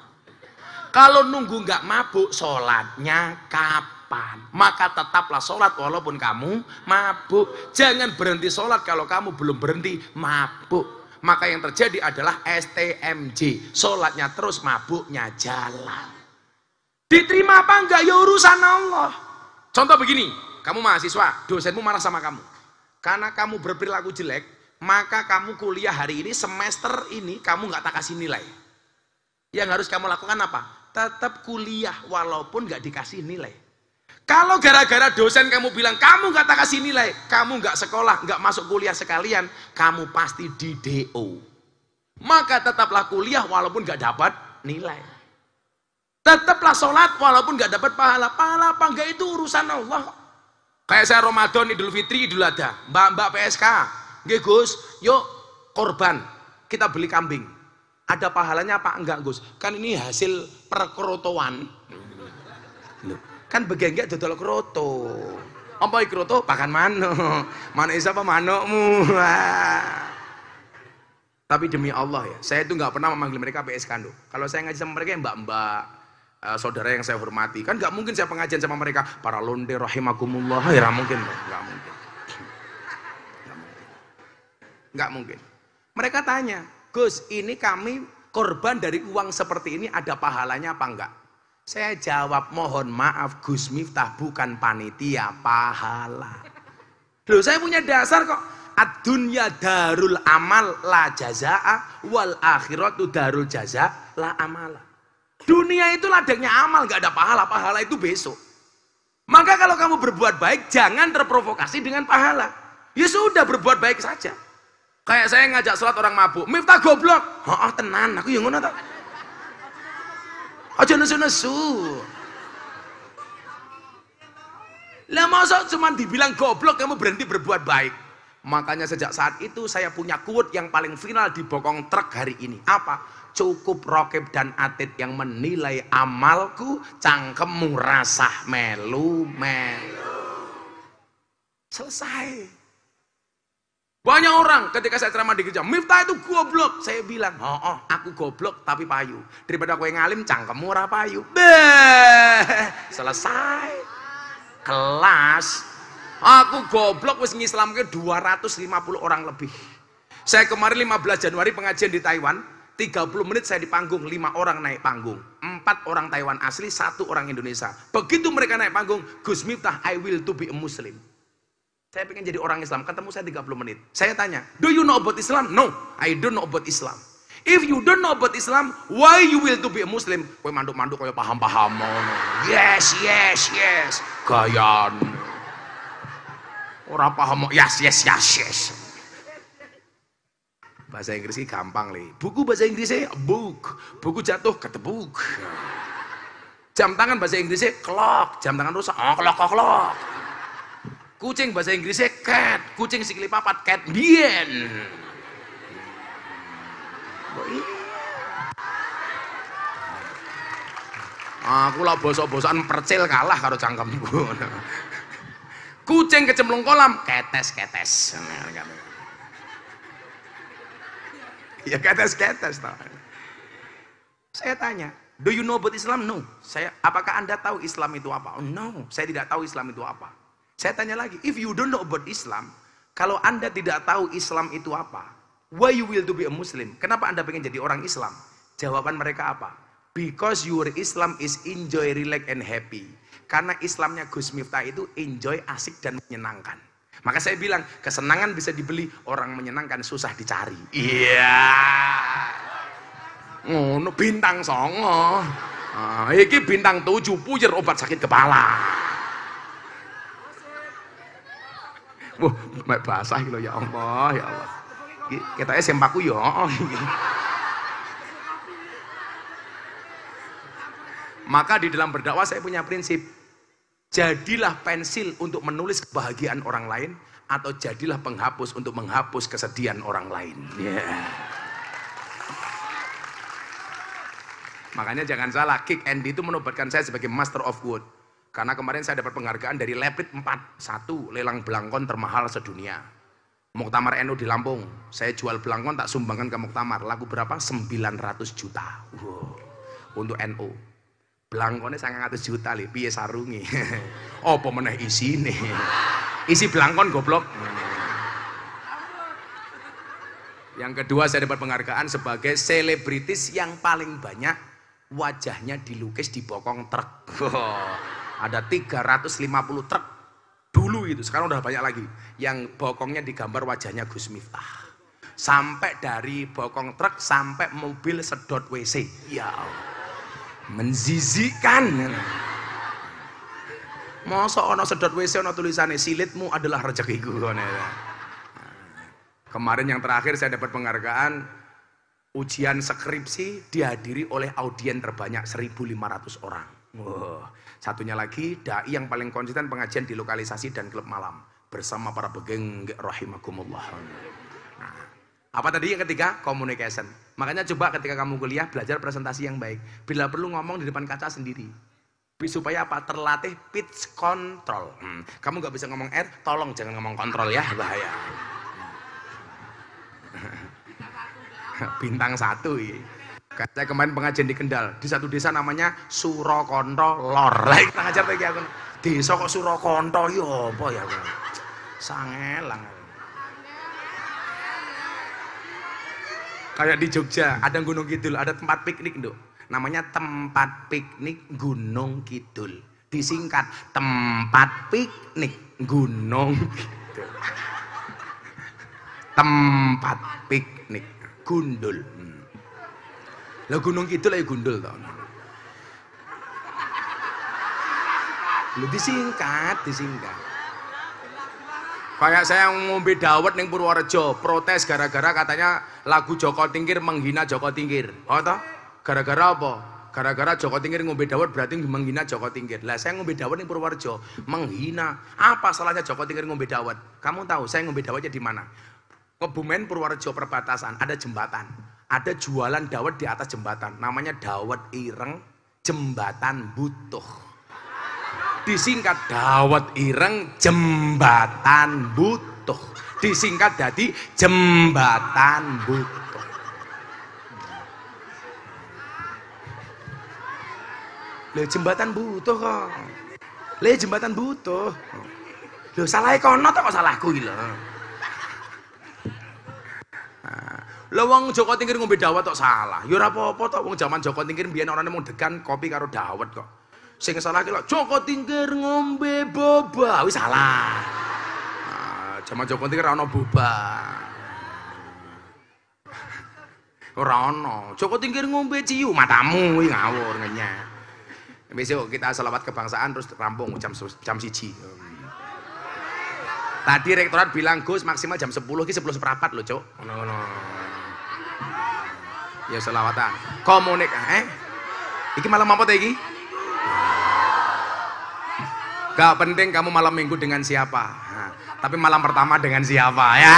Kalau nunggu nggak mabuk, sholatnya kapan? Maka tetaplah sholat walaupun kamu mabuk. Jangan berhenti sholat kalau kamu belum berhenti mabuk. Maka yang terjadi adalah STMJ. Sholatnya terus, mabuknya jalan. Diterima apa enggak? Ya urusan Allah. Contoh begini, kamu mahasiswa, dosenmu marah sama kamu. Karena kamu berperilaku jelek, maka kamu kuliah hari ini, semester ini kamu nggak tak kasih nilai. Yang harus kamu lakukan apa? Tetap kuliah walaupun nggak dikasih nilai. Kalau gara-gara dosen kamu bilang, kamu nggak tak kasih nilai, kamu nggak sekolah, nggak masuk kuliah sekalian, kamu pasti di DO. Maka tetaplah kuliah walaupun nggak dapat nilai. Tetaplah sholat walaupun nggak dapat pahala. Pahala apa enggak itu urusan Allah. Kayak saya Ramadan, Idul Fitri, Idul Adha. Mbak-mbak PSK, nggih Gus, yuk korban. Kita beli kambing. Ada pahalanya apa enggak Gus? Kan ini hasil perkerotoan. Loh, kan begengge dodol keroto Apa kroto? Pakan mana mana isa apa manokmu? Tapi demi Allah ya, saya itu nggak pernah memanggil mereka PSK. Loh. Kalau saya ngaji sama mereka ya mbak-mbak, Eh, saudara yang saya hormati. Kan nggak mungkin saya pengajian sama mereka. Para londe rahimakumullah. Ya gak mungkin. gak mungkin. gak mungkin. mungkin. Mereka tanya, Gus ini kami korban dari uang seperti ini ada pahalanya apa enggak? Saya jawab, mohon maaf Gus Miftah bukan panitia, pahala. Loh saya punya dasar kok. Ad-dunya darul amal la jaza'a wal akhiratu darul jaza' la amala. Dunia itu ladangnya amal, gak ada pahala. Pahala itu besok. Maka kalau kamu berbuat baik, jangan terprovokasi dengan pahala. Ya sudah, berbuat baik saja. Kayak saya ngajak sholat orang mabuk, Miftah goblok. Oh, oh tenan, aku yang ngono Aja nesu-nesu. Lah masa cuma dibilang goblok kamu berhenti berbuat baik. Makanya sejak saat itu saya punya quote yang paling final di bokong truk hari ini. Apa? cukup rokib dan atid yang menilai amalku cangkemmu rasah melu melu selesai banyak orang ketika saya ceramah di gereja Miftah itu goblok saya bilang oh, oh aku goblok tapi payu daripada kue ngalim cangkemmu payu Beuh. selesai kelas aku goblok wis ngislamke 250 orang lebih saya kemarin 15 Januari pengajian di Taiwan 30 menit saya di panggung, 5 orang naik panggung. 4 orang Taiwan asli, satu orang Indonesia. Begitu mereka naik panggung, Gus Miftah, I will to be a Muslim. Saya pengen jadi orang Islam, ketemu saya 30 menit. Saya tanya, do you know about Islam? No, I don't know about Islam. If you don't know about Islam, why you will to be a Muslim? Kowe manduk-manduk koyo paham-paham. Yes, yes, yes. Gayan. Orang paham, yes, yes, yes, yes. Bahasa Inggris ini gampang nih. Buku bahasa Inggrisnya book. Buku jatuh book. Jam tangan bahasa Inggrisnya clock. Jam tangan rusak. Oh, clock, clock, Kucing bahasa Inggrisnya cat. Kucing sikili papat cat bien. Iya? Aku lah bosok-bosokan percil kalah kalau cangkem Kucing kecemplung kolam, ketes-ketes ya kata atas Saya tanya, do you know about Islam? No. Saya, apakah anda tahu Islam itu apa? Oh, no, saya tidak tahu Islam itu apa. Saya tanya lagi, if you don't know about Islam, kalau anda tidak tahu Islam itu apa, why you will to be a Muslim? Kenapa anda pengen jadi orang Islam? Jawaban mereka apa? Because your Islam is enjoy, relax, and happy. Karena Islamnya Gus Miftah itu enjoy, asik, dan menyenangkan. Maka saya bilang, kesenangan bisa dibeli, orang menyenangkan susah dicari. Iya. Yeah. Oh, no, bintang songo. Ah, iki bintang tujuh pujer obat sakit kepala. Wah, oh, mek basah loh ya Allah, ya Allah. Kita sempaku yo. Maka di dalam berdakwah saya punya prinsip, Jadilah pensil untuk menulis kebahagiaan orang lain atau jadilah penghapus untuk menghapus kesedihan orang lain. Yeah. Makanya jangan salah, Kick Andy itu menobatkan saya sebagai Master of Wood. Karena kemarin saya dapat penghargaan dari lepit 4, satu lelang belangkon termahal sedunia. Muktamar NU di Lampung, saya jual belangkon tak sumbangan ke Muktamar. Lagu berapa? 900 juta. Wow. Untuk NU sangat atas juta li, piye sarungi. Oh pemenah isi nih. Isi belangkon goblok. Yang kedua saya dapat penghargaan sebagai selebritis yang paling banyak wajahnya dilukis di bokong truk. Ada 350 truk dulu itu, sekarang udah banyak lagi. Yang bokongnya digambar wajahnya Gus Miftah. Sampai dari bokong truk sampai mobil sedot WC. Ya Allah menzizikan masa ono sedot WC ono tulisannya silitmu adalah rezekiku ya. kemarin yang terakhir saya dapat penghargaan ujian skripsi dihadiri oleh audien terbanyak 1500 orang wow. satunya lagi dai yang paling konsisten pengajian di lokalisasi dan klub malam bersama para begeng rahimakumullah nah, apa tadi yang ketiga communication Makanya coba ketika kamu kuliah belajar presentasi yang baik. Bila perlu ngomong di depan kaca sendiri. Supaya apa? Terlatih pitch control. Hmm. Kamu gak bisa ngomong R, tolong jangan ngomong kontrol ya, bahaya. Bintang satu. Ya. Saya kemarin pengajian di Kendal, di satu desa namanya Surokonto Lor. kita ngajar lagi aku. Desa kok Surokonto yo apa ya aku. Sangelang. Kayak di Jogja, ada Gunung Kidul, ada tempat piknik, dok Namanya tempat piknik Gunung Kidul. Disingkat tempat piknik Gunung Kidul. tempat piknik Gundul. Hmm. lo Gunung Kidul ya Gundul toh. Lu disingkat, disingkat. Kayak saya ngombe dawet ning Purworejo, protes gara-gara katanya lagu Joko Tingkir menghina Joko Tingkir. Oh toh? Gara-gara apa? Gara-gara Joko Tingkir ngombe dawet berarti menghina Joko Tingkir. Lah saya ngombe dawet ning Purworejo, menghina. Apa salahnya Joko Tingkir ngombe dawet? Kamu tahu saya ngombe dawetnya di mana? Kebumen Purworejo perbatasan, ada jembatan. Ada jualan dawet di atas jembatan, namanya dawet ireng, jembatan butuh disingkat dawet ireng jembatan butuh disingkat jadi jembatan butuh Lho jembatan butuh kok. Lho jembatan butuh. salah salahnya kono kok salahku iki lho. Lah wong Joko Tingkir ngombe dawet kok salah. Ya ora apa-apa tok wong jaman Joko Tingkir biyen orangnya mau degan kopi karo dawet kok. Sing salah ki Joko Tingkir ngombe boba. Wis salah. Cuma ah, jaman Joko Tingkir ana boba. Rano, ana. Joko Tingkir ngombe ciu matamu ini ngawur ngenya. Besok kita selawat kebangsaan terus rampung jam jam siji. Tadi rektorat bilang Gus maksimal jam 10 ki 10 seperempat loh, Cok Ngono ngono. Ya selawatan. Komunik eh. Iki malam apa ta Gak penting kamu malam minggu dengan siapa. Nah, tapi malam pertama dengan siapa. Ya.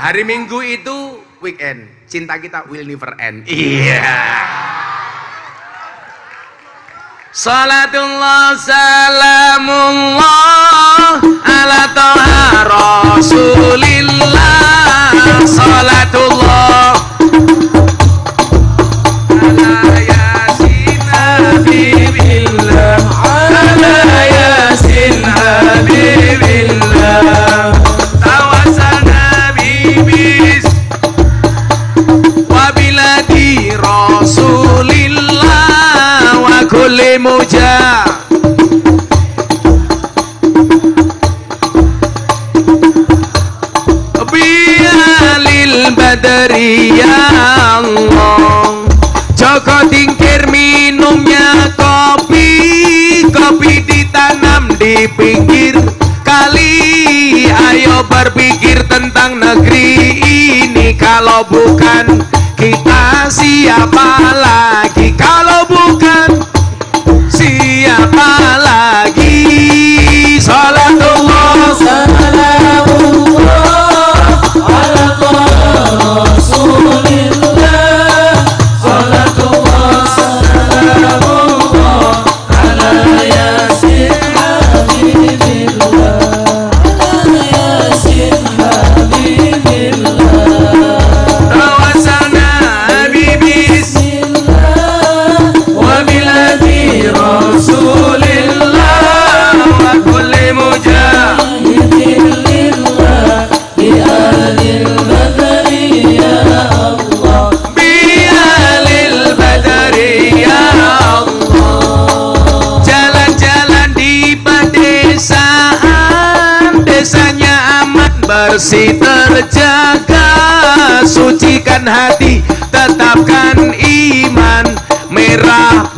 Hari minggu itu weekend. Cinta kita will never end. Iya. Salatullah salamullah ala taha rasulillah. Salatullah Moja Bialil badri ya Allah Joko tingkir minumnya kopi Kopi ditanam di pinggir kali Ayo berpikir tentang negeri ini Kalau bukan kita siapa lagi Kalau bersih terjaga sucikan hati tetapkan iman merah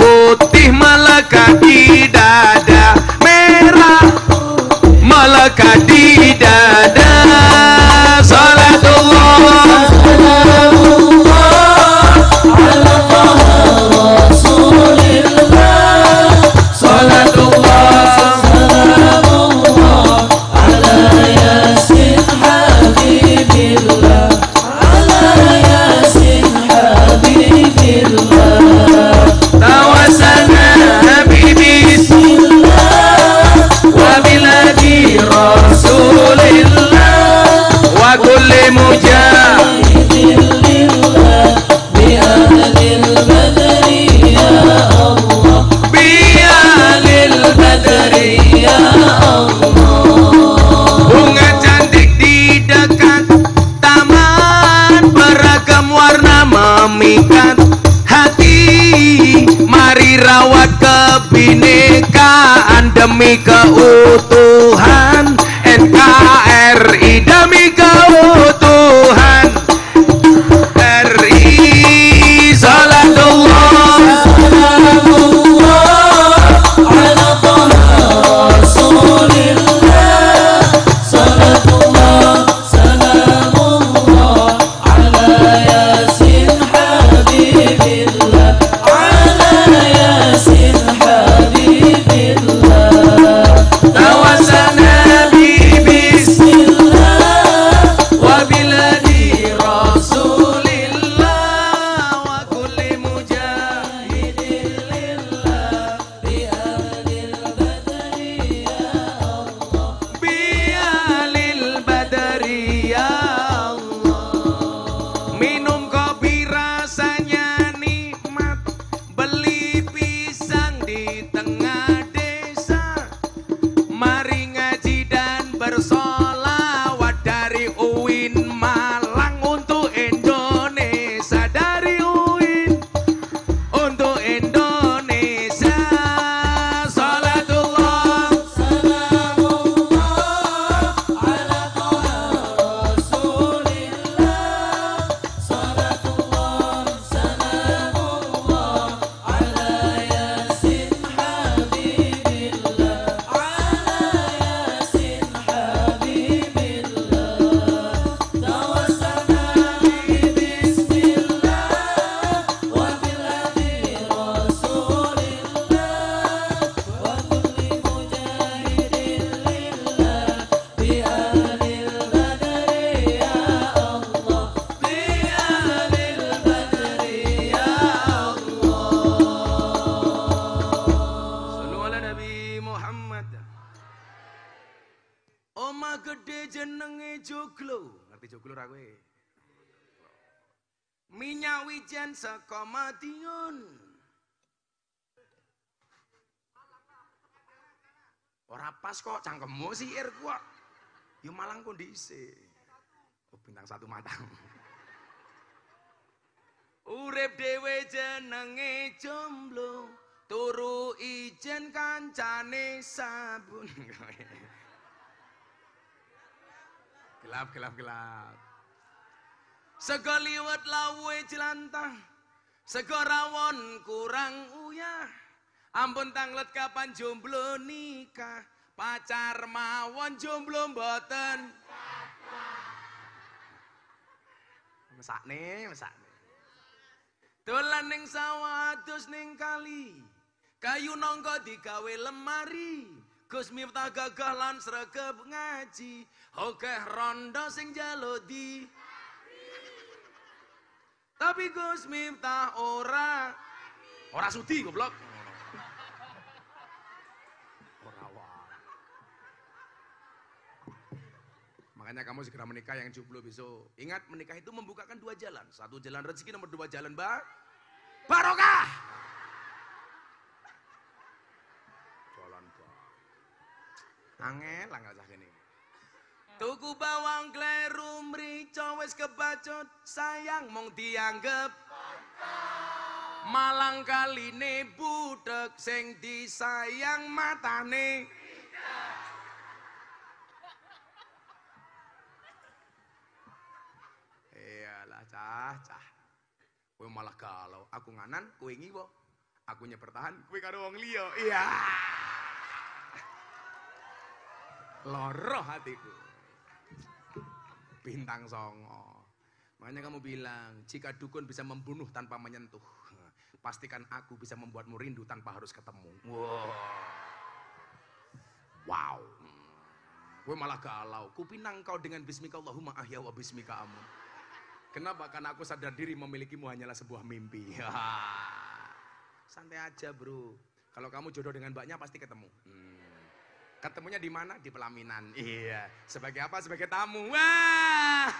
bun. gelap gelap gelap sego liwet lawe jelantah sego kurang uyah ampun tanglet kapan jomblo nikah pacar mawon jomblo mboten mesakne mesakne dolan ning sawah adus ning kali kayu nangka digawe lemari Gus Miftah gagah lan sregep ngaji, hokeh rondo sing jalodi. Tapi Gus Miftah ora ora sudi goblok. Ora Makanya kamu segera menikah yang jomblo besok. Ingat menikah itu membukakan dua jalan. Satu jalan rezeki, nomor dua jalan ba barokah. Angel angel ini. Tuku bawang kleru mrica wis kebacut, sayang mong dianggep Malang kali ne budek sing disayang matane. Iyalah cah cah. Kowe malah galau, aku nganan, kowe ngiwo. Aku bertahan, kowe karo wong liya. Iya. Yeah. Loroh hatiku. Bintang songo. Makanya kamu bilang, jika dukun bisa membunuh tanpa menyentuh, pastikan aku bisa membuatmu rindu tanpa harus ketemu. Wow. Wow. Gue malah galau. Kupinang kau dengan bismika Allahumma ahya wa bismika amun. Kenapa? Karena aku sadar diri memilikimu hanyalah sebuah mimpi. Santai aja bro. Kalau kamu jodoh dengan mbaknya pasti ketemu. Hmm. Ketemunya di mana? Di pelaminan. Iya. Sebagai apa? Sebagai tamu. Wah.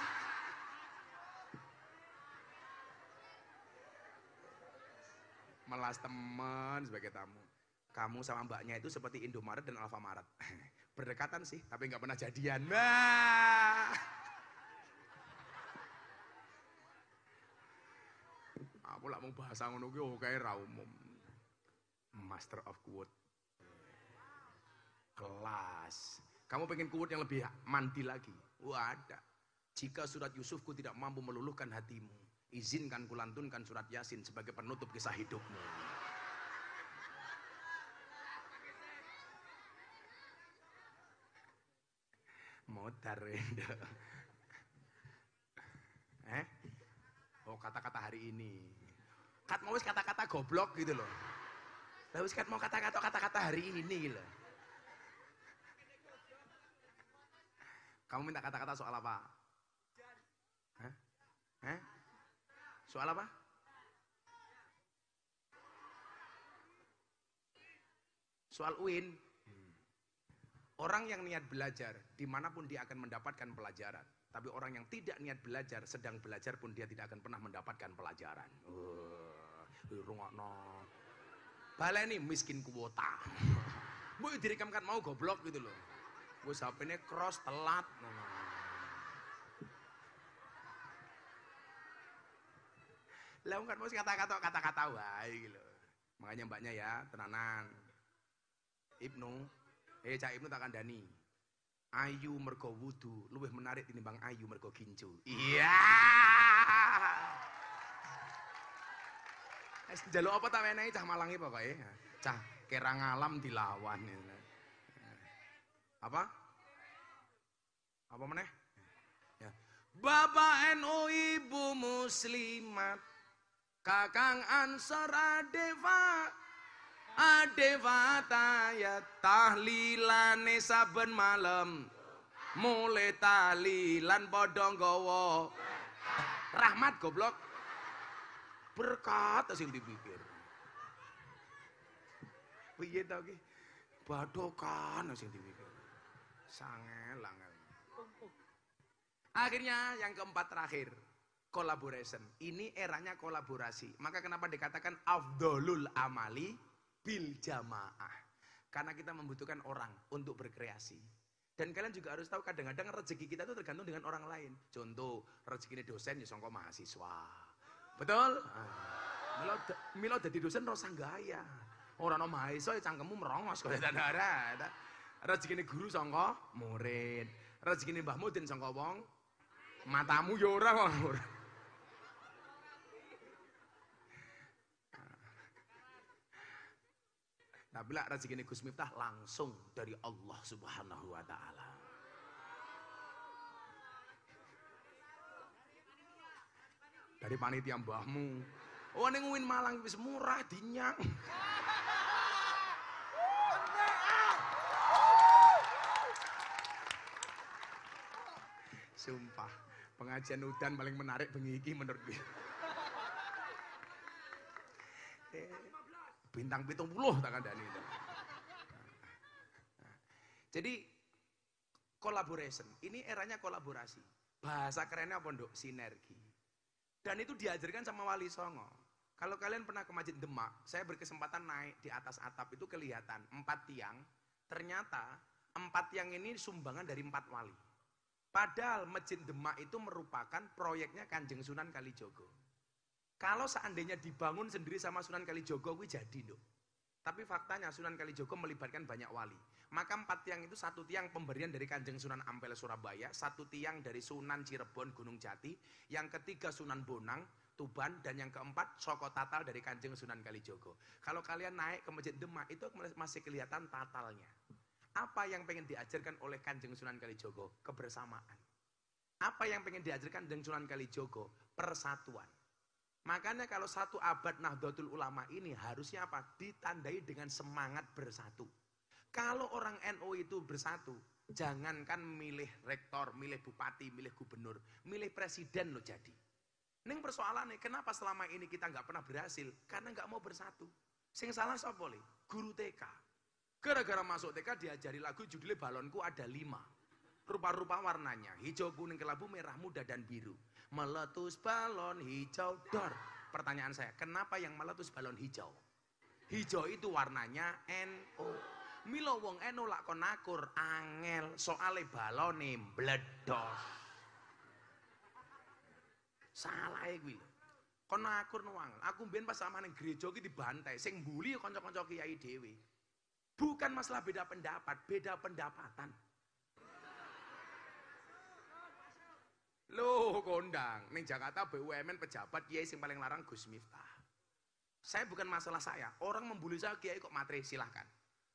Melas teman sebagai tamu. Kamu sama mbaknya itu seperti Indomaret dan Alfamaret. Berdekatan sih, tapi nggak pernah jadian. Wah. Aku lah mau bahasa ngono ki oke oh, ra umum. Master of quote kelas. Kamu pengen kuat yang lebih mandi lagi? Wadah, Jika surat Yusufku tidak mampu meluluhkan hatimu, izinkan kulantunkan surat Yasin sebagai penutup kisah hidupmu. Motor Eh? Oh kata-kata hari ini. Kat mau kata-kata goblok gitu loh. Tapi kat mau kata-kata kata-kata hari ini loh. Kamu minta kata-kata soal apa? Hah? Hah? Soal apa? Soal UIN. Orang yang niat belajar, dimanapun dia akan mendapatkan pelajaran. Tapi orang yang tidak niat belajar, sedang belajar pun dia tidak akan pernah mendapatkan pelajaran. Balai oh, Baleni miskin kuota. Mau direkamkan mau goblok gitu loh. Gue sampai ne cross telat. Lah kan mau kata-kata kata-kata wae gitu. Makanya mbaknya ya, tenanan. Ibnu, eh cak Ibnu takkan dani. Ayu mergo wudu luwih menarik tinimbang ayu mergo gincu. Iya. Yeah. Es njaluk apa tak menehi cah malangi pokoke. Cah kerang alam dilawan. Ya. Apa? Apa meneh? Ya. Bapak NU Ibu Muslimat Kakang Ansor adeva Adeva taya tahlilane saben malam Mulai tahlilan podong gowo Rahmat goblok Berkat hasil dipikir Piye tau ki Badokan hasil dipikir Sangat sangel. Akhirnya yang keempat terakhir. Collaboration. Ini eranya kolaborasi. Maka kenapa dikatakan afdolul amali bil jamaah. Karena kita membutuhkan orang untuk berkreasi. Dan kalian juga harus tahu kadang-kadang rezeki kita itu tergantung dengan orang lain. Contoh, rezeki ini dosen ya songko mahasiswa. Betul? Ah. Milo, milo jadi dosen rasa gaya. Orang mahasiswa ya cangkemmu merongos ya ada ini guru sangka murid. ini Mbah Mudin sangka wong. Matamu ya ora kok. Tapi lah ini Gus Miftah langsung dari Allah Subhanahu wa taala. Dari panitia mbahmu. Oh ning Malang bisa murah dinyang. Sumpah, pengajian udan paling menarik bengi iki menurut gue. bintang pitung puluh tak ada nih. Jadi collaboration, ini eranya kolaborasi. Bahasa kerennya apa dok? Sinergi. Dan itu diajarkan sama Wali Songo. Kalau kalian pernah ke Masjid Demak, saya berkesempatan naik di atas atap itu kelihatan empat tiang. Ternyata empat tiang ini sumbangan dari empat wali. Padahal Masjid Demak itu merupakan proyeknya Kanjeng Sunan Kalijogo. Kalau seandainya dibangun sendiri sama Sunan Kalijogo, gue jadi dong. Tapi faktanya Sunan Kalijogo melibatkan banyak wali. Maka empat tiang itu satu tiang pemberian dari Kanjeng Sunan Ampel Surabaya, satu tiang dari Sunan Cirebon Gunung Jati, yang ketiga Sunan Bonang, Tuban dan yang keempat Soko Tatal dari Kanjeng Sunan Kalijogo. Kalau kalian naik ke Masjid Demak itu masih kelihatan tatalnya. Apa yang pengen diajarkan oleh Kanjeng Sunan Kalijogo? Kebersamaan. Apa yang pengen diajarkan Kanjeng Sunan Kalijogo? Persatuan. Makanya kalau satu abad Nahdlatul Ulama ini harusnya apa? Ditandai dengan semangat bersatu. Kalau orang NU NO itu bersatu, jangankan milih rektor, milih bupati, milih gubernur, milih presiden lo jadi. Ini persoalannya, kenapa selama ini kita nggak pernah berhasil? Karena nggak mau bersatu. Sing salah siapa Guru TK, Gara-gara masuk TK diajari lagu judulnya balonku ada lima. Rupa-rupa warnanya, hijau, kuning, kelabu, merah, muda, dan biru. Meletus balon hijau, dor. Pertanyaan saya, kenapa yang meletus balon hijau? Hijau itu warnanya NO. Milo wong NO lak konakur, angel, soale balone mbledos. Salah ya gue. Konakur nuang. Aku mbien pas sama negeri gereja dibantai, sing mbuli ya konco konco kiai Dewi. Bukan masalah beda pendapat, beda pendapatan. Loh, kondang. nih Jakarta BUMN pejabat kiai yang paling larang Gus Miftah. Saya bukan masalah saya. Orang membuli saya kiai kok matre silahkan.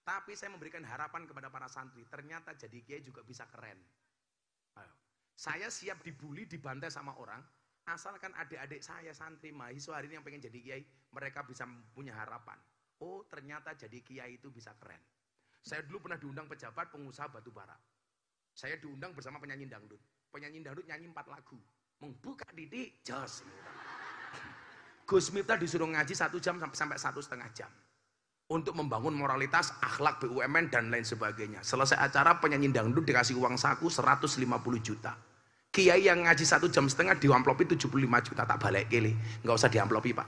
Tapi saya memberikan harapan kepada para santri. Ternyata jadi kiai juga bisa keren. Ayo. Saya siap dibully, dibantai sama orang. Asalkan adik-adik saya santri mahasiswa hari ini yang pengen jadi kiai, mereka bisa punya harapan. Oh ternyata jadi kiai itu bisa keren. Saya dulu pernah diundang pejabat pengusaha batu bara. Saya diundang bersama penyanyi dangdut. Penyanyi dangdut nyanyi empat lagu. Membuka didik, jos. Gus Miftah disuruh ngaji satu jam sampai, sampai satu setengah jam. Untuk membangun moralitas, akhlak BUMN, dan lain sebagainya. Selesai acara, penyanyi dangdut dikasih uang saku 150 juta. Kiai yang ngaji satu jam setengah diuamplopi 75 juta. Tak balik kili. Nggak usah diamplopi, Pak.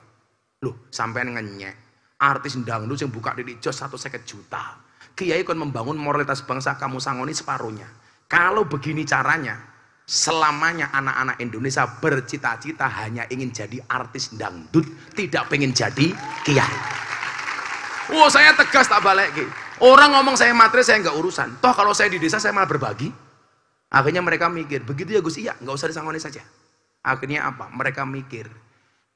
Loh, sampai ngenyek Artis dangdut yang buka di jos satu seket juta. Kiai kon membangun moralitas bangsa kamu sangoni separuhnya. Kalau begini caranya, selamanya anak-anak Indonesia bercita-cita hanya ingin jadi artis dangdut, tidak pengen jadi kiai. Oh, saya tegas tak balik. Orang ngomong saya materi, saya nggak urusan. Toh kalau saya di desa, saya malah berbagi. Akhirnya mereka mikir, begitu ya Gus, iya, nggak usah disangoni saja. Akhirnya apa? Mereka mikir,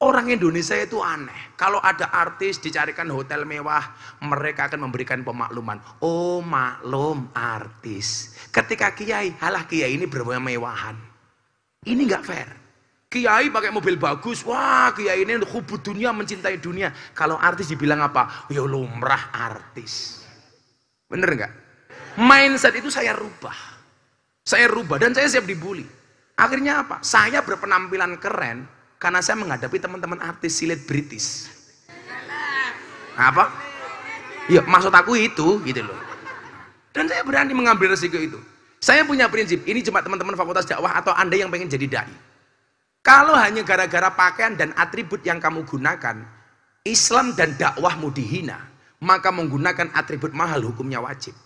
Orang Indonesia itu aneh. Kalau ada artis dicarikan hotel mewah, mereka akan memberikan pemakluman. Oh maklum artis. Ketika kiai, halah kiai ini mewahan, Ini nggak fair. Kiai pakai mobil bagus, wah kiai ini hubut dunia, mencintai dunia. Kalau artis dibilang apa? Ya lumrah artis. Bener nggak? Mindset itu saya rubah. Saya rubah dan saya siap dibully. Akhirnya apa? Saya berpenampilan keren, karena saya menghadapi teman-teman artis silet British. Apa? Ya, maksud aku itu gitu loh. Dan saya berani mengambil resiko itu. Saya punya prinsip, ini cuma teman-teman fakultas dakwah atau Anda yang pengen jadi dai. Kalau hanya gara-gara pakaian dan atribut yang kamu gunakan, Islam dan dakwahmu dihina, maka menggunakan atribut mahal hukumnya wajib.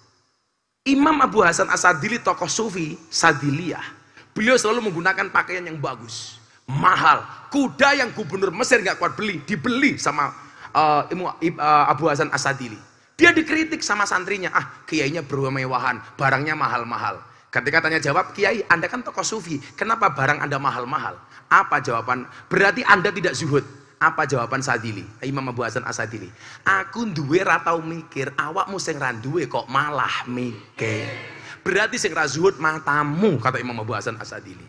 Imam Abu Hasan Asadili tokoh sufi, Sadiliyah. Beliau selalu menggunakan pakaian yang bagus mahal. Kuda yang gubernur Mesir nggak kuat beli, dibeli sama uh, Abu Hasan Asadili. Dia dikritik sama santrinya, ah kiainya bermewahan, barangnya mahal-mahal. Ketika tanya jawab, kiai anda kan tokoh sufi, kenapa barang anda mahal-mahal? Apa jawaban? Berarti anda tidak zuhud. Apa jawaban Sadili? Eh, Imam Abu Hasan Asadili. Aku duwe ratau mikir, awak sing randuwe kok malah mikir. Berarti sing zuhud matamu, kata Imam Abu Hasan Asadili.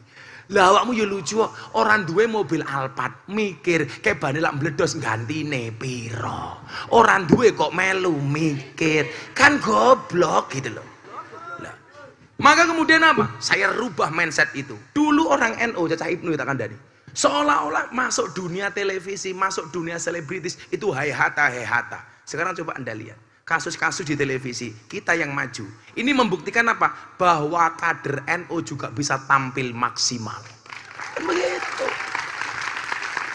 Lah awakmu ya lucu orang duwe mobil Alphard, mikir kebane lak mbledos gantine piro. Orang duwe kok melu mikir, kan goblok gitu loh. Lah. Maka kemudian apa? Saya rubah mindset itu. Dulu orang NU, NO, Cacah Ibnu katakan tadi. Seolah-olah masuk dunia televisi, masuk dunia selebritis itu hai hata hai hata. Sekarang coba Anda lihat kasus-kasus di televisi. Kita yang maju. Ini membuktikan apa? Bahwa kader NU NO juga bisa tampil maksimal. Begitu.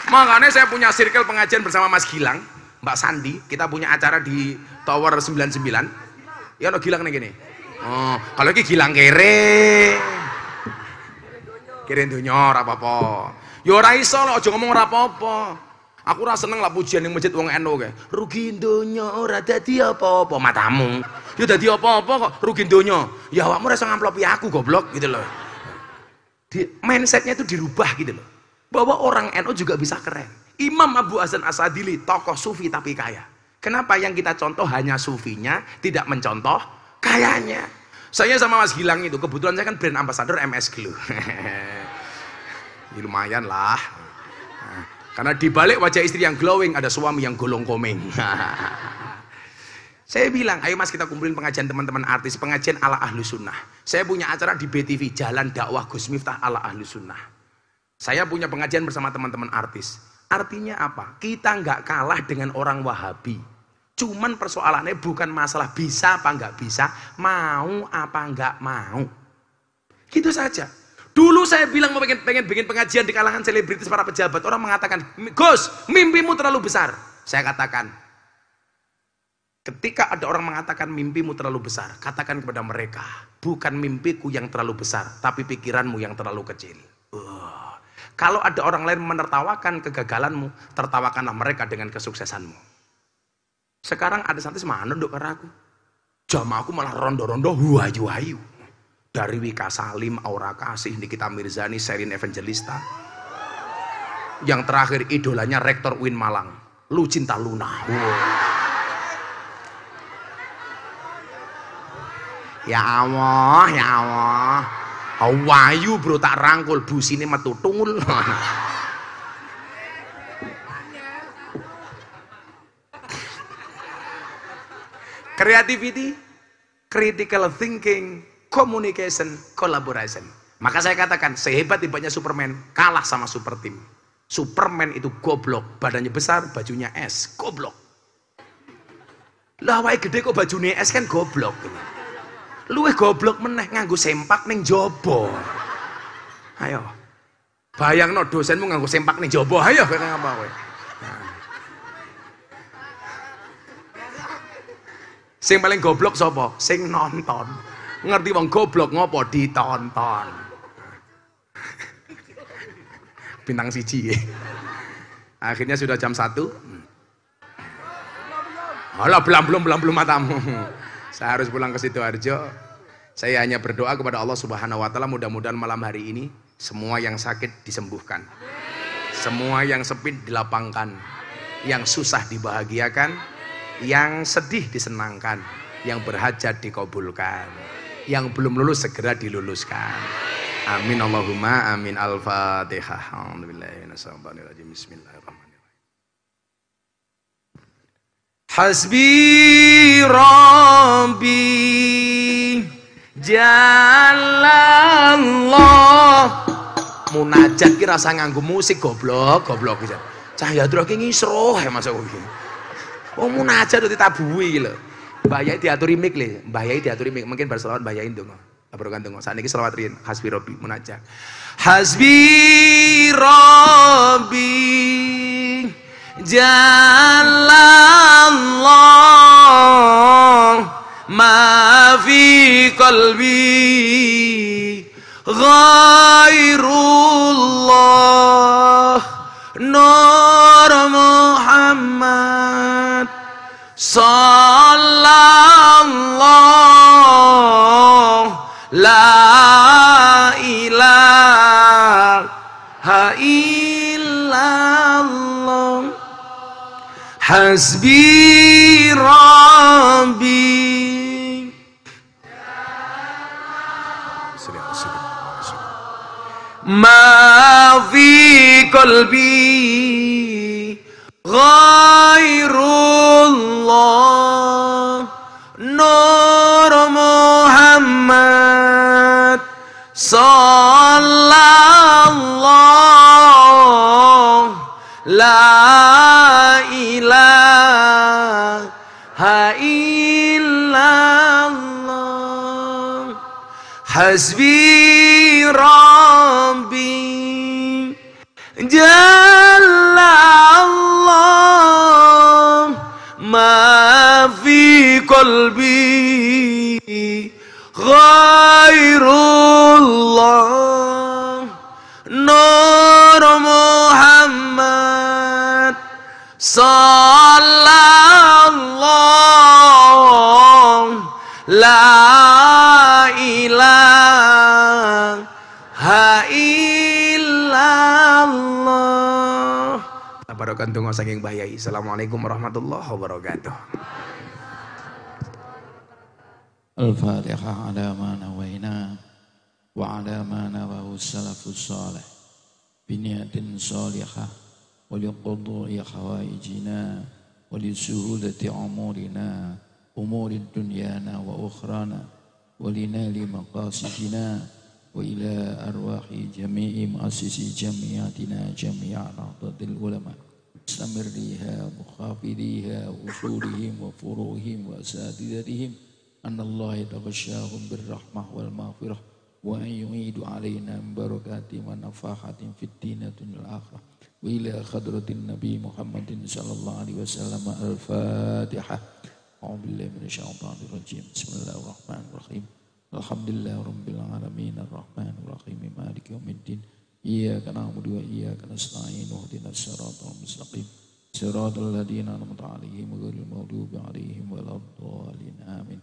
Makanya saya punya circle pengajian bersama Mas Gilang, Mbak Sandi. Kita punya acara di Tower 99. Ya no Gilang nih gini. Oh, kalau ini Gilang kere. Kere dunyor apa-apa. Ya orang iso lo ngomong apa-apa. Aku ora seneng lah pujian ning masjid wong eno kae. Rugi donya ora dadi apa-apa matamu. Ya dadi apa-apa kok rugi donya. Ya awakmu ora ngamplopi ya aku goblok gitu loh. Di mindsetnya itu dirubah gitu loh. Bahwa orang eno juga bisa keren. Imam Abu Hasan Asadili tokoh sufi tapi kaya. Kenapa yang kita contoh hanya sufinya, tidak mencontoh kayanya. Saya sama Mas Gilang itu kebetulan saya kan brand ambassador MS Glow. Ya, lumayan lah. Karena di balik wajah istri yang glowing ada suami yang golong komeng. Saya bilang, ayo mas kita kumpulin pengajian teman-teman artis, pengajian ala ahlu sunnah. Saya punya acara di BTV, Jalan Dakwah Gus Miftah ala ahlu sunnah. Saya punya pengajian bersama teman-teman artis. Artinya apa? Kita nggak kalah dengan orang wahabi. Cuman persoalannya bukan masalah bisa apa nggak bisa, mau apa nggak mau. Gitu saja. Dulu saya bilang mau pengen, pengen bikin pengajian di kalangan selebritis para pejabat. Orang mengatakan, Gus, mimpimu terlalu besar. Saya katakan, ketika ada orang mengatakan mimpimu terlalu besar, katakan kepada mereka, bukan mimpiku yang terlalu besar, tapi pikiranmu yang terlalu kecil. Uh. Kalau ada orang lain menertawakan kegagalanmu, tertawakanlah mereka dengan kesuksesanmu. Sekarang ada santis mana dok karena aku? Jamaahku malah rondo-rondo, huayu-hayu. huayu hayu dari Wika Salim, Aura Kasih, Nikita Mirzani, Serin Evangelista. Yang terakhir idolanya Rektor Win Malang. Lu cinta Luna. Wow. Ya Allah, ya Allah. Wayu bro tak rangkul bus ini metu tungul. Creativity, critical thinking, communication, collaboration. Maka saya katakan, sehebat-hebatnya Superman, kalah sama super team. Superman itu goblok, badannya besar, bajunya es, goblok. Lah wae gede kok bajunya es kan goblok. Luwe goblok meneh nganggo sempak ning jaba. Ayo. Bayangno dosenmu nganggo sempak ning jaba. Ayo kene apa kowe? Nah. Sing paling goblok sapa? Sing nonton. Ngerti wong goblok ngopo ditonton. Bintang siji. Akhirnya sudah jam 1. Allah belum belum belum belum matamu. Saya harus pulang ke situ Sidoarjo. Saya hanya berdoa kepada Allah Subhanahu wa taala mudah-mudahan malam hari ini semua yang sakit disembuhkan. Semua yang sempit dilapangkan. Yang susah dibahagiakan, yang sedih disenangkan, yang berhajat dikabulkan yang belum lulus segera diluluskan. Amin Allahumma amin al-fatihah. Alhamdulillahirrahmanirrahim. Bismillahirrahmanirrahim. Hasbi Rabbi Jalallah Munajat ki rasa nganggo musik goblok, goblok iki. Cahya terus ki ngisroh ya eh, masuk iki. Wong oh, munajat ditabuhi iki lho. Bayai diatur diaturi mik le, Mbah Yai diaturi mik. Mungkin bar selawat Mbah Yai ndonga. Barukan ndonga. Sakniki selawat rin. hasbi robi munajat. Hasbi robi jalallah ma fi qalbi ghairullah nur Muhammad Sa إلا الله حسبي ربي ما في قلبي غير الله ilaha illallah hasbi rabbi jalla Allah ma fi qalbi ghairullah nur Muhammad barokan tunggu saking bahayai. Assalamualaikum warahmatullahi wabarakatuh. Al-Fatihah ala ma nawaina wa ala ma nawahu salafus salih biniatin salihah wa liqudu'i khawaijina wa lisuhulati umurina umuri dunyana wa ukhrana wa linali maqasidina wa ila arwahi jami'i ma'asisi jamiatina jami'a nahdlatil ulama' مستمريها مخافديها وصولهم وفروهم وأساتذتهم أن الله يتغشاهم بالرحمة والمغفرة وأن يعيد علينا من بركات ونفاحة في الدين والآخرة وإلى خضرة النبي محمد صلى الله عليه وسلم الفاتحة أعوذ بالله من الشيطان الرجيم بسم الله الرحمن الرحيم الحمد لله رب العالمين الرحمن الرحيم مالك يوم الدين Iya karena aku dua iya karena selain wah di nasara atau mustaqim syaratul hadina namun taalihi mukul mukul bangarihi walabdo alin amin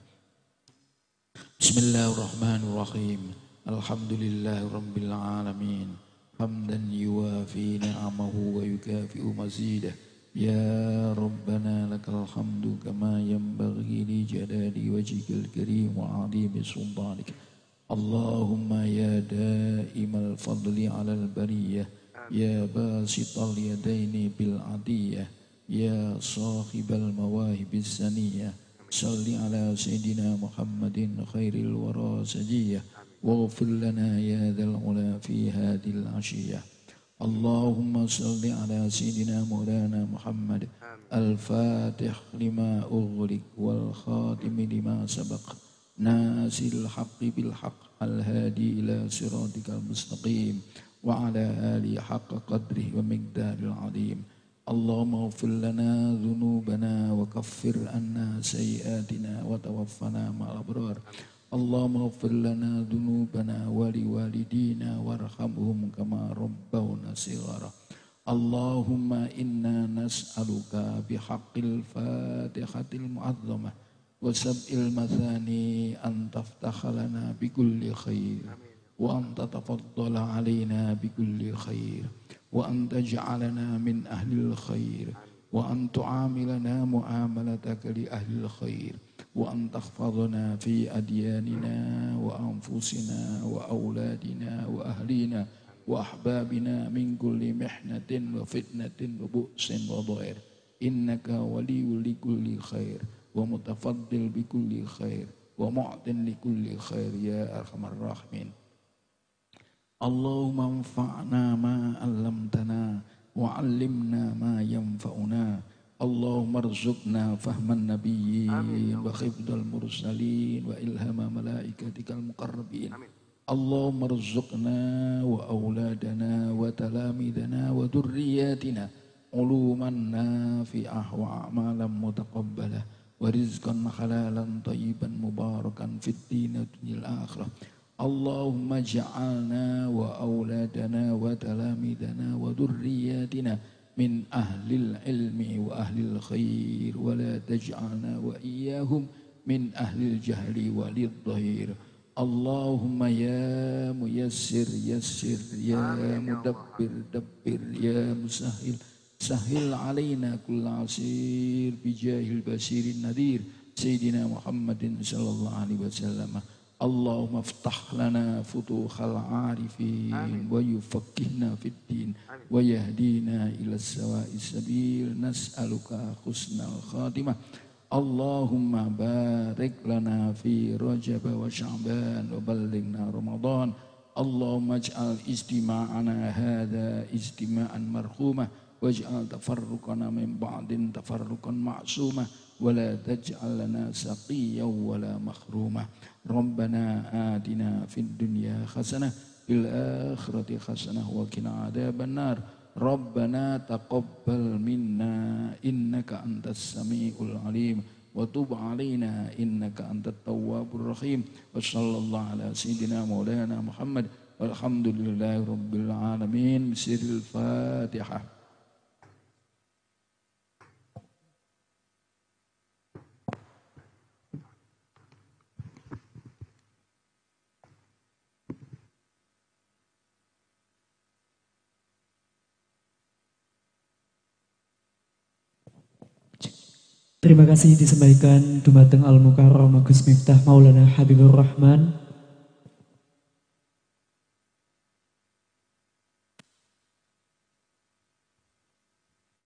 Bismillahirrahmanirrahim Alhamdulillahirobbilalamin Hamdan yuwa fi naimahu wa yuka mazidah Ya Rabbana laka alhamdu kama yambaghi li jadadi wajikil kari wa adhimi sultanika Allahumma ya daimal fadli alal bariyah Ya basital yadaini bil adiyah Ya sahibal mawahibis saniyah Salli ala Sayyidina Muhammadin khairil wara sajiyah Waghfir lana ya dhal ula fi hadil ashiyah اللهم صل على سيدنا مولانا محمد الفاتح لما أغلق والخاتم لما سبق nasil haqqi bil haqq al hadi ila siratikal mustaqim wa ala ali haqqa qadrihi wa miqdaril alim Allahumma ighfir lana dhunubana wa kafir anna sayyiatina wa tawaffana ma'al abrar Allahumma ighfir lana dhunubana wa liwalidina warhamhum kama rabbawna sighara Allahumma inna nas'aluka bihaqqil fatihatil mu'azzamah وسب المثاني أن تفتح لنا بكل خير وأن تتفضل علينا بكل خير وأن تجعلنا من أهل الخير وأن تعاملنا معاملتك لأهل الخير وأن تحفظنا في أدياننا وأنفسنا وأولادنا وأهلنا وأحبابنا من كل محنة وفتنة وبؤس وضير إنك ولي لكل خير wa mutafaddil bi kulli khair wa mu'tin li kulli khair ya arhamar rahimin Allahumma anfa'na ma 'allamtana wa 'allimna ma yanfa'una Allahumma arzuqna fahman nabiyyin wa khifdal mursalin wa ilhama malaikatikal muqarrabin auladana, wa talamidana, wa durriyatina. وذرياتنا علوما نافعة وأعمالا متقبلة warizqan halalan taiban mubarakan fid dunyal akhirah Allahumma ja'alna wa auladana wa talamidana wa dhurriyyatina min ahlil ilmi wa ahlil khair wa la taj'alna wa iyyahum min ahlil jahli walid dhahir Allahumma ya muyassir ya ya Sahil alaina kulla asir bijahil basirin nadir sayidina Muhammadin sallallahu alaihi wasallam Allahumma ftah lana futuhal arifin Amin. wa yufaqqihna fid din wa yahdina ila sawa'is sabil nas'aluka husnal khatimah Allahumma barik lana fi Rajab wa Sya'ban wa ballighna Ramadan Allahumma ij'al istima'ana hadha istima'an marhumah waj'al tafarruqana min ba'din tafarruqan ma'sumah ولا تجعل لنا سقيا ولا مخروما ربنا آتنا في الدنيا حسنة في الآخرة حسنة وقنا عذاب النار ربنا تقبل منا إنك أنت السميع العليم وتب علينا إنك أنت التواب الرحيم وصلى الله على سيدنا مولانا محمد والحمد لله رب العالمين بسر الفاتحة Terima kasih disampaikan Dumateng Al Mukarram Agus Miftah Maulana Habibur Rahman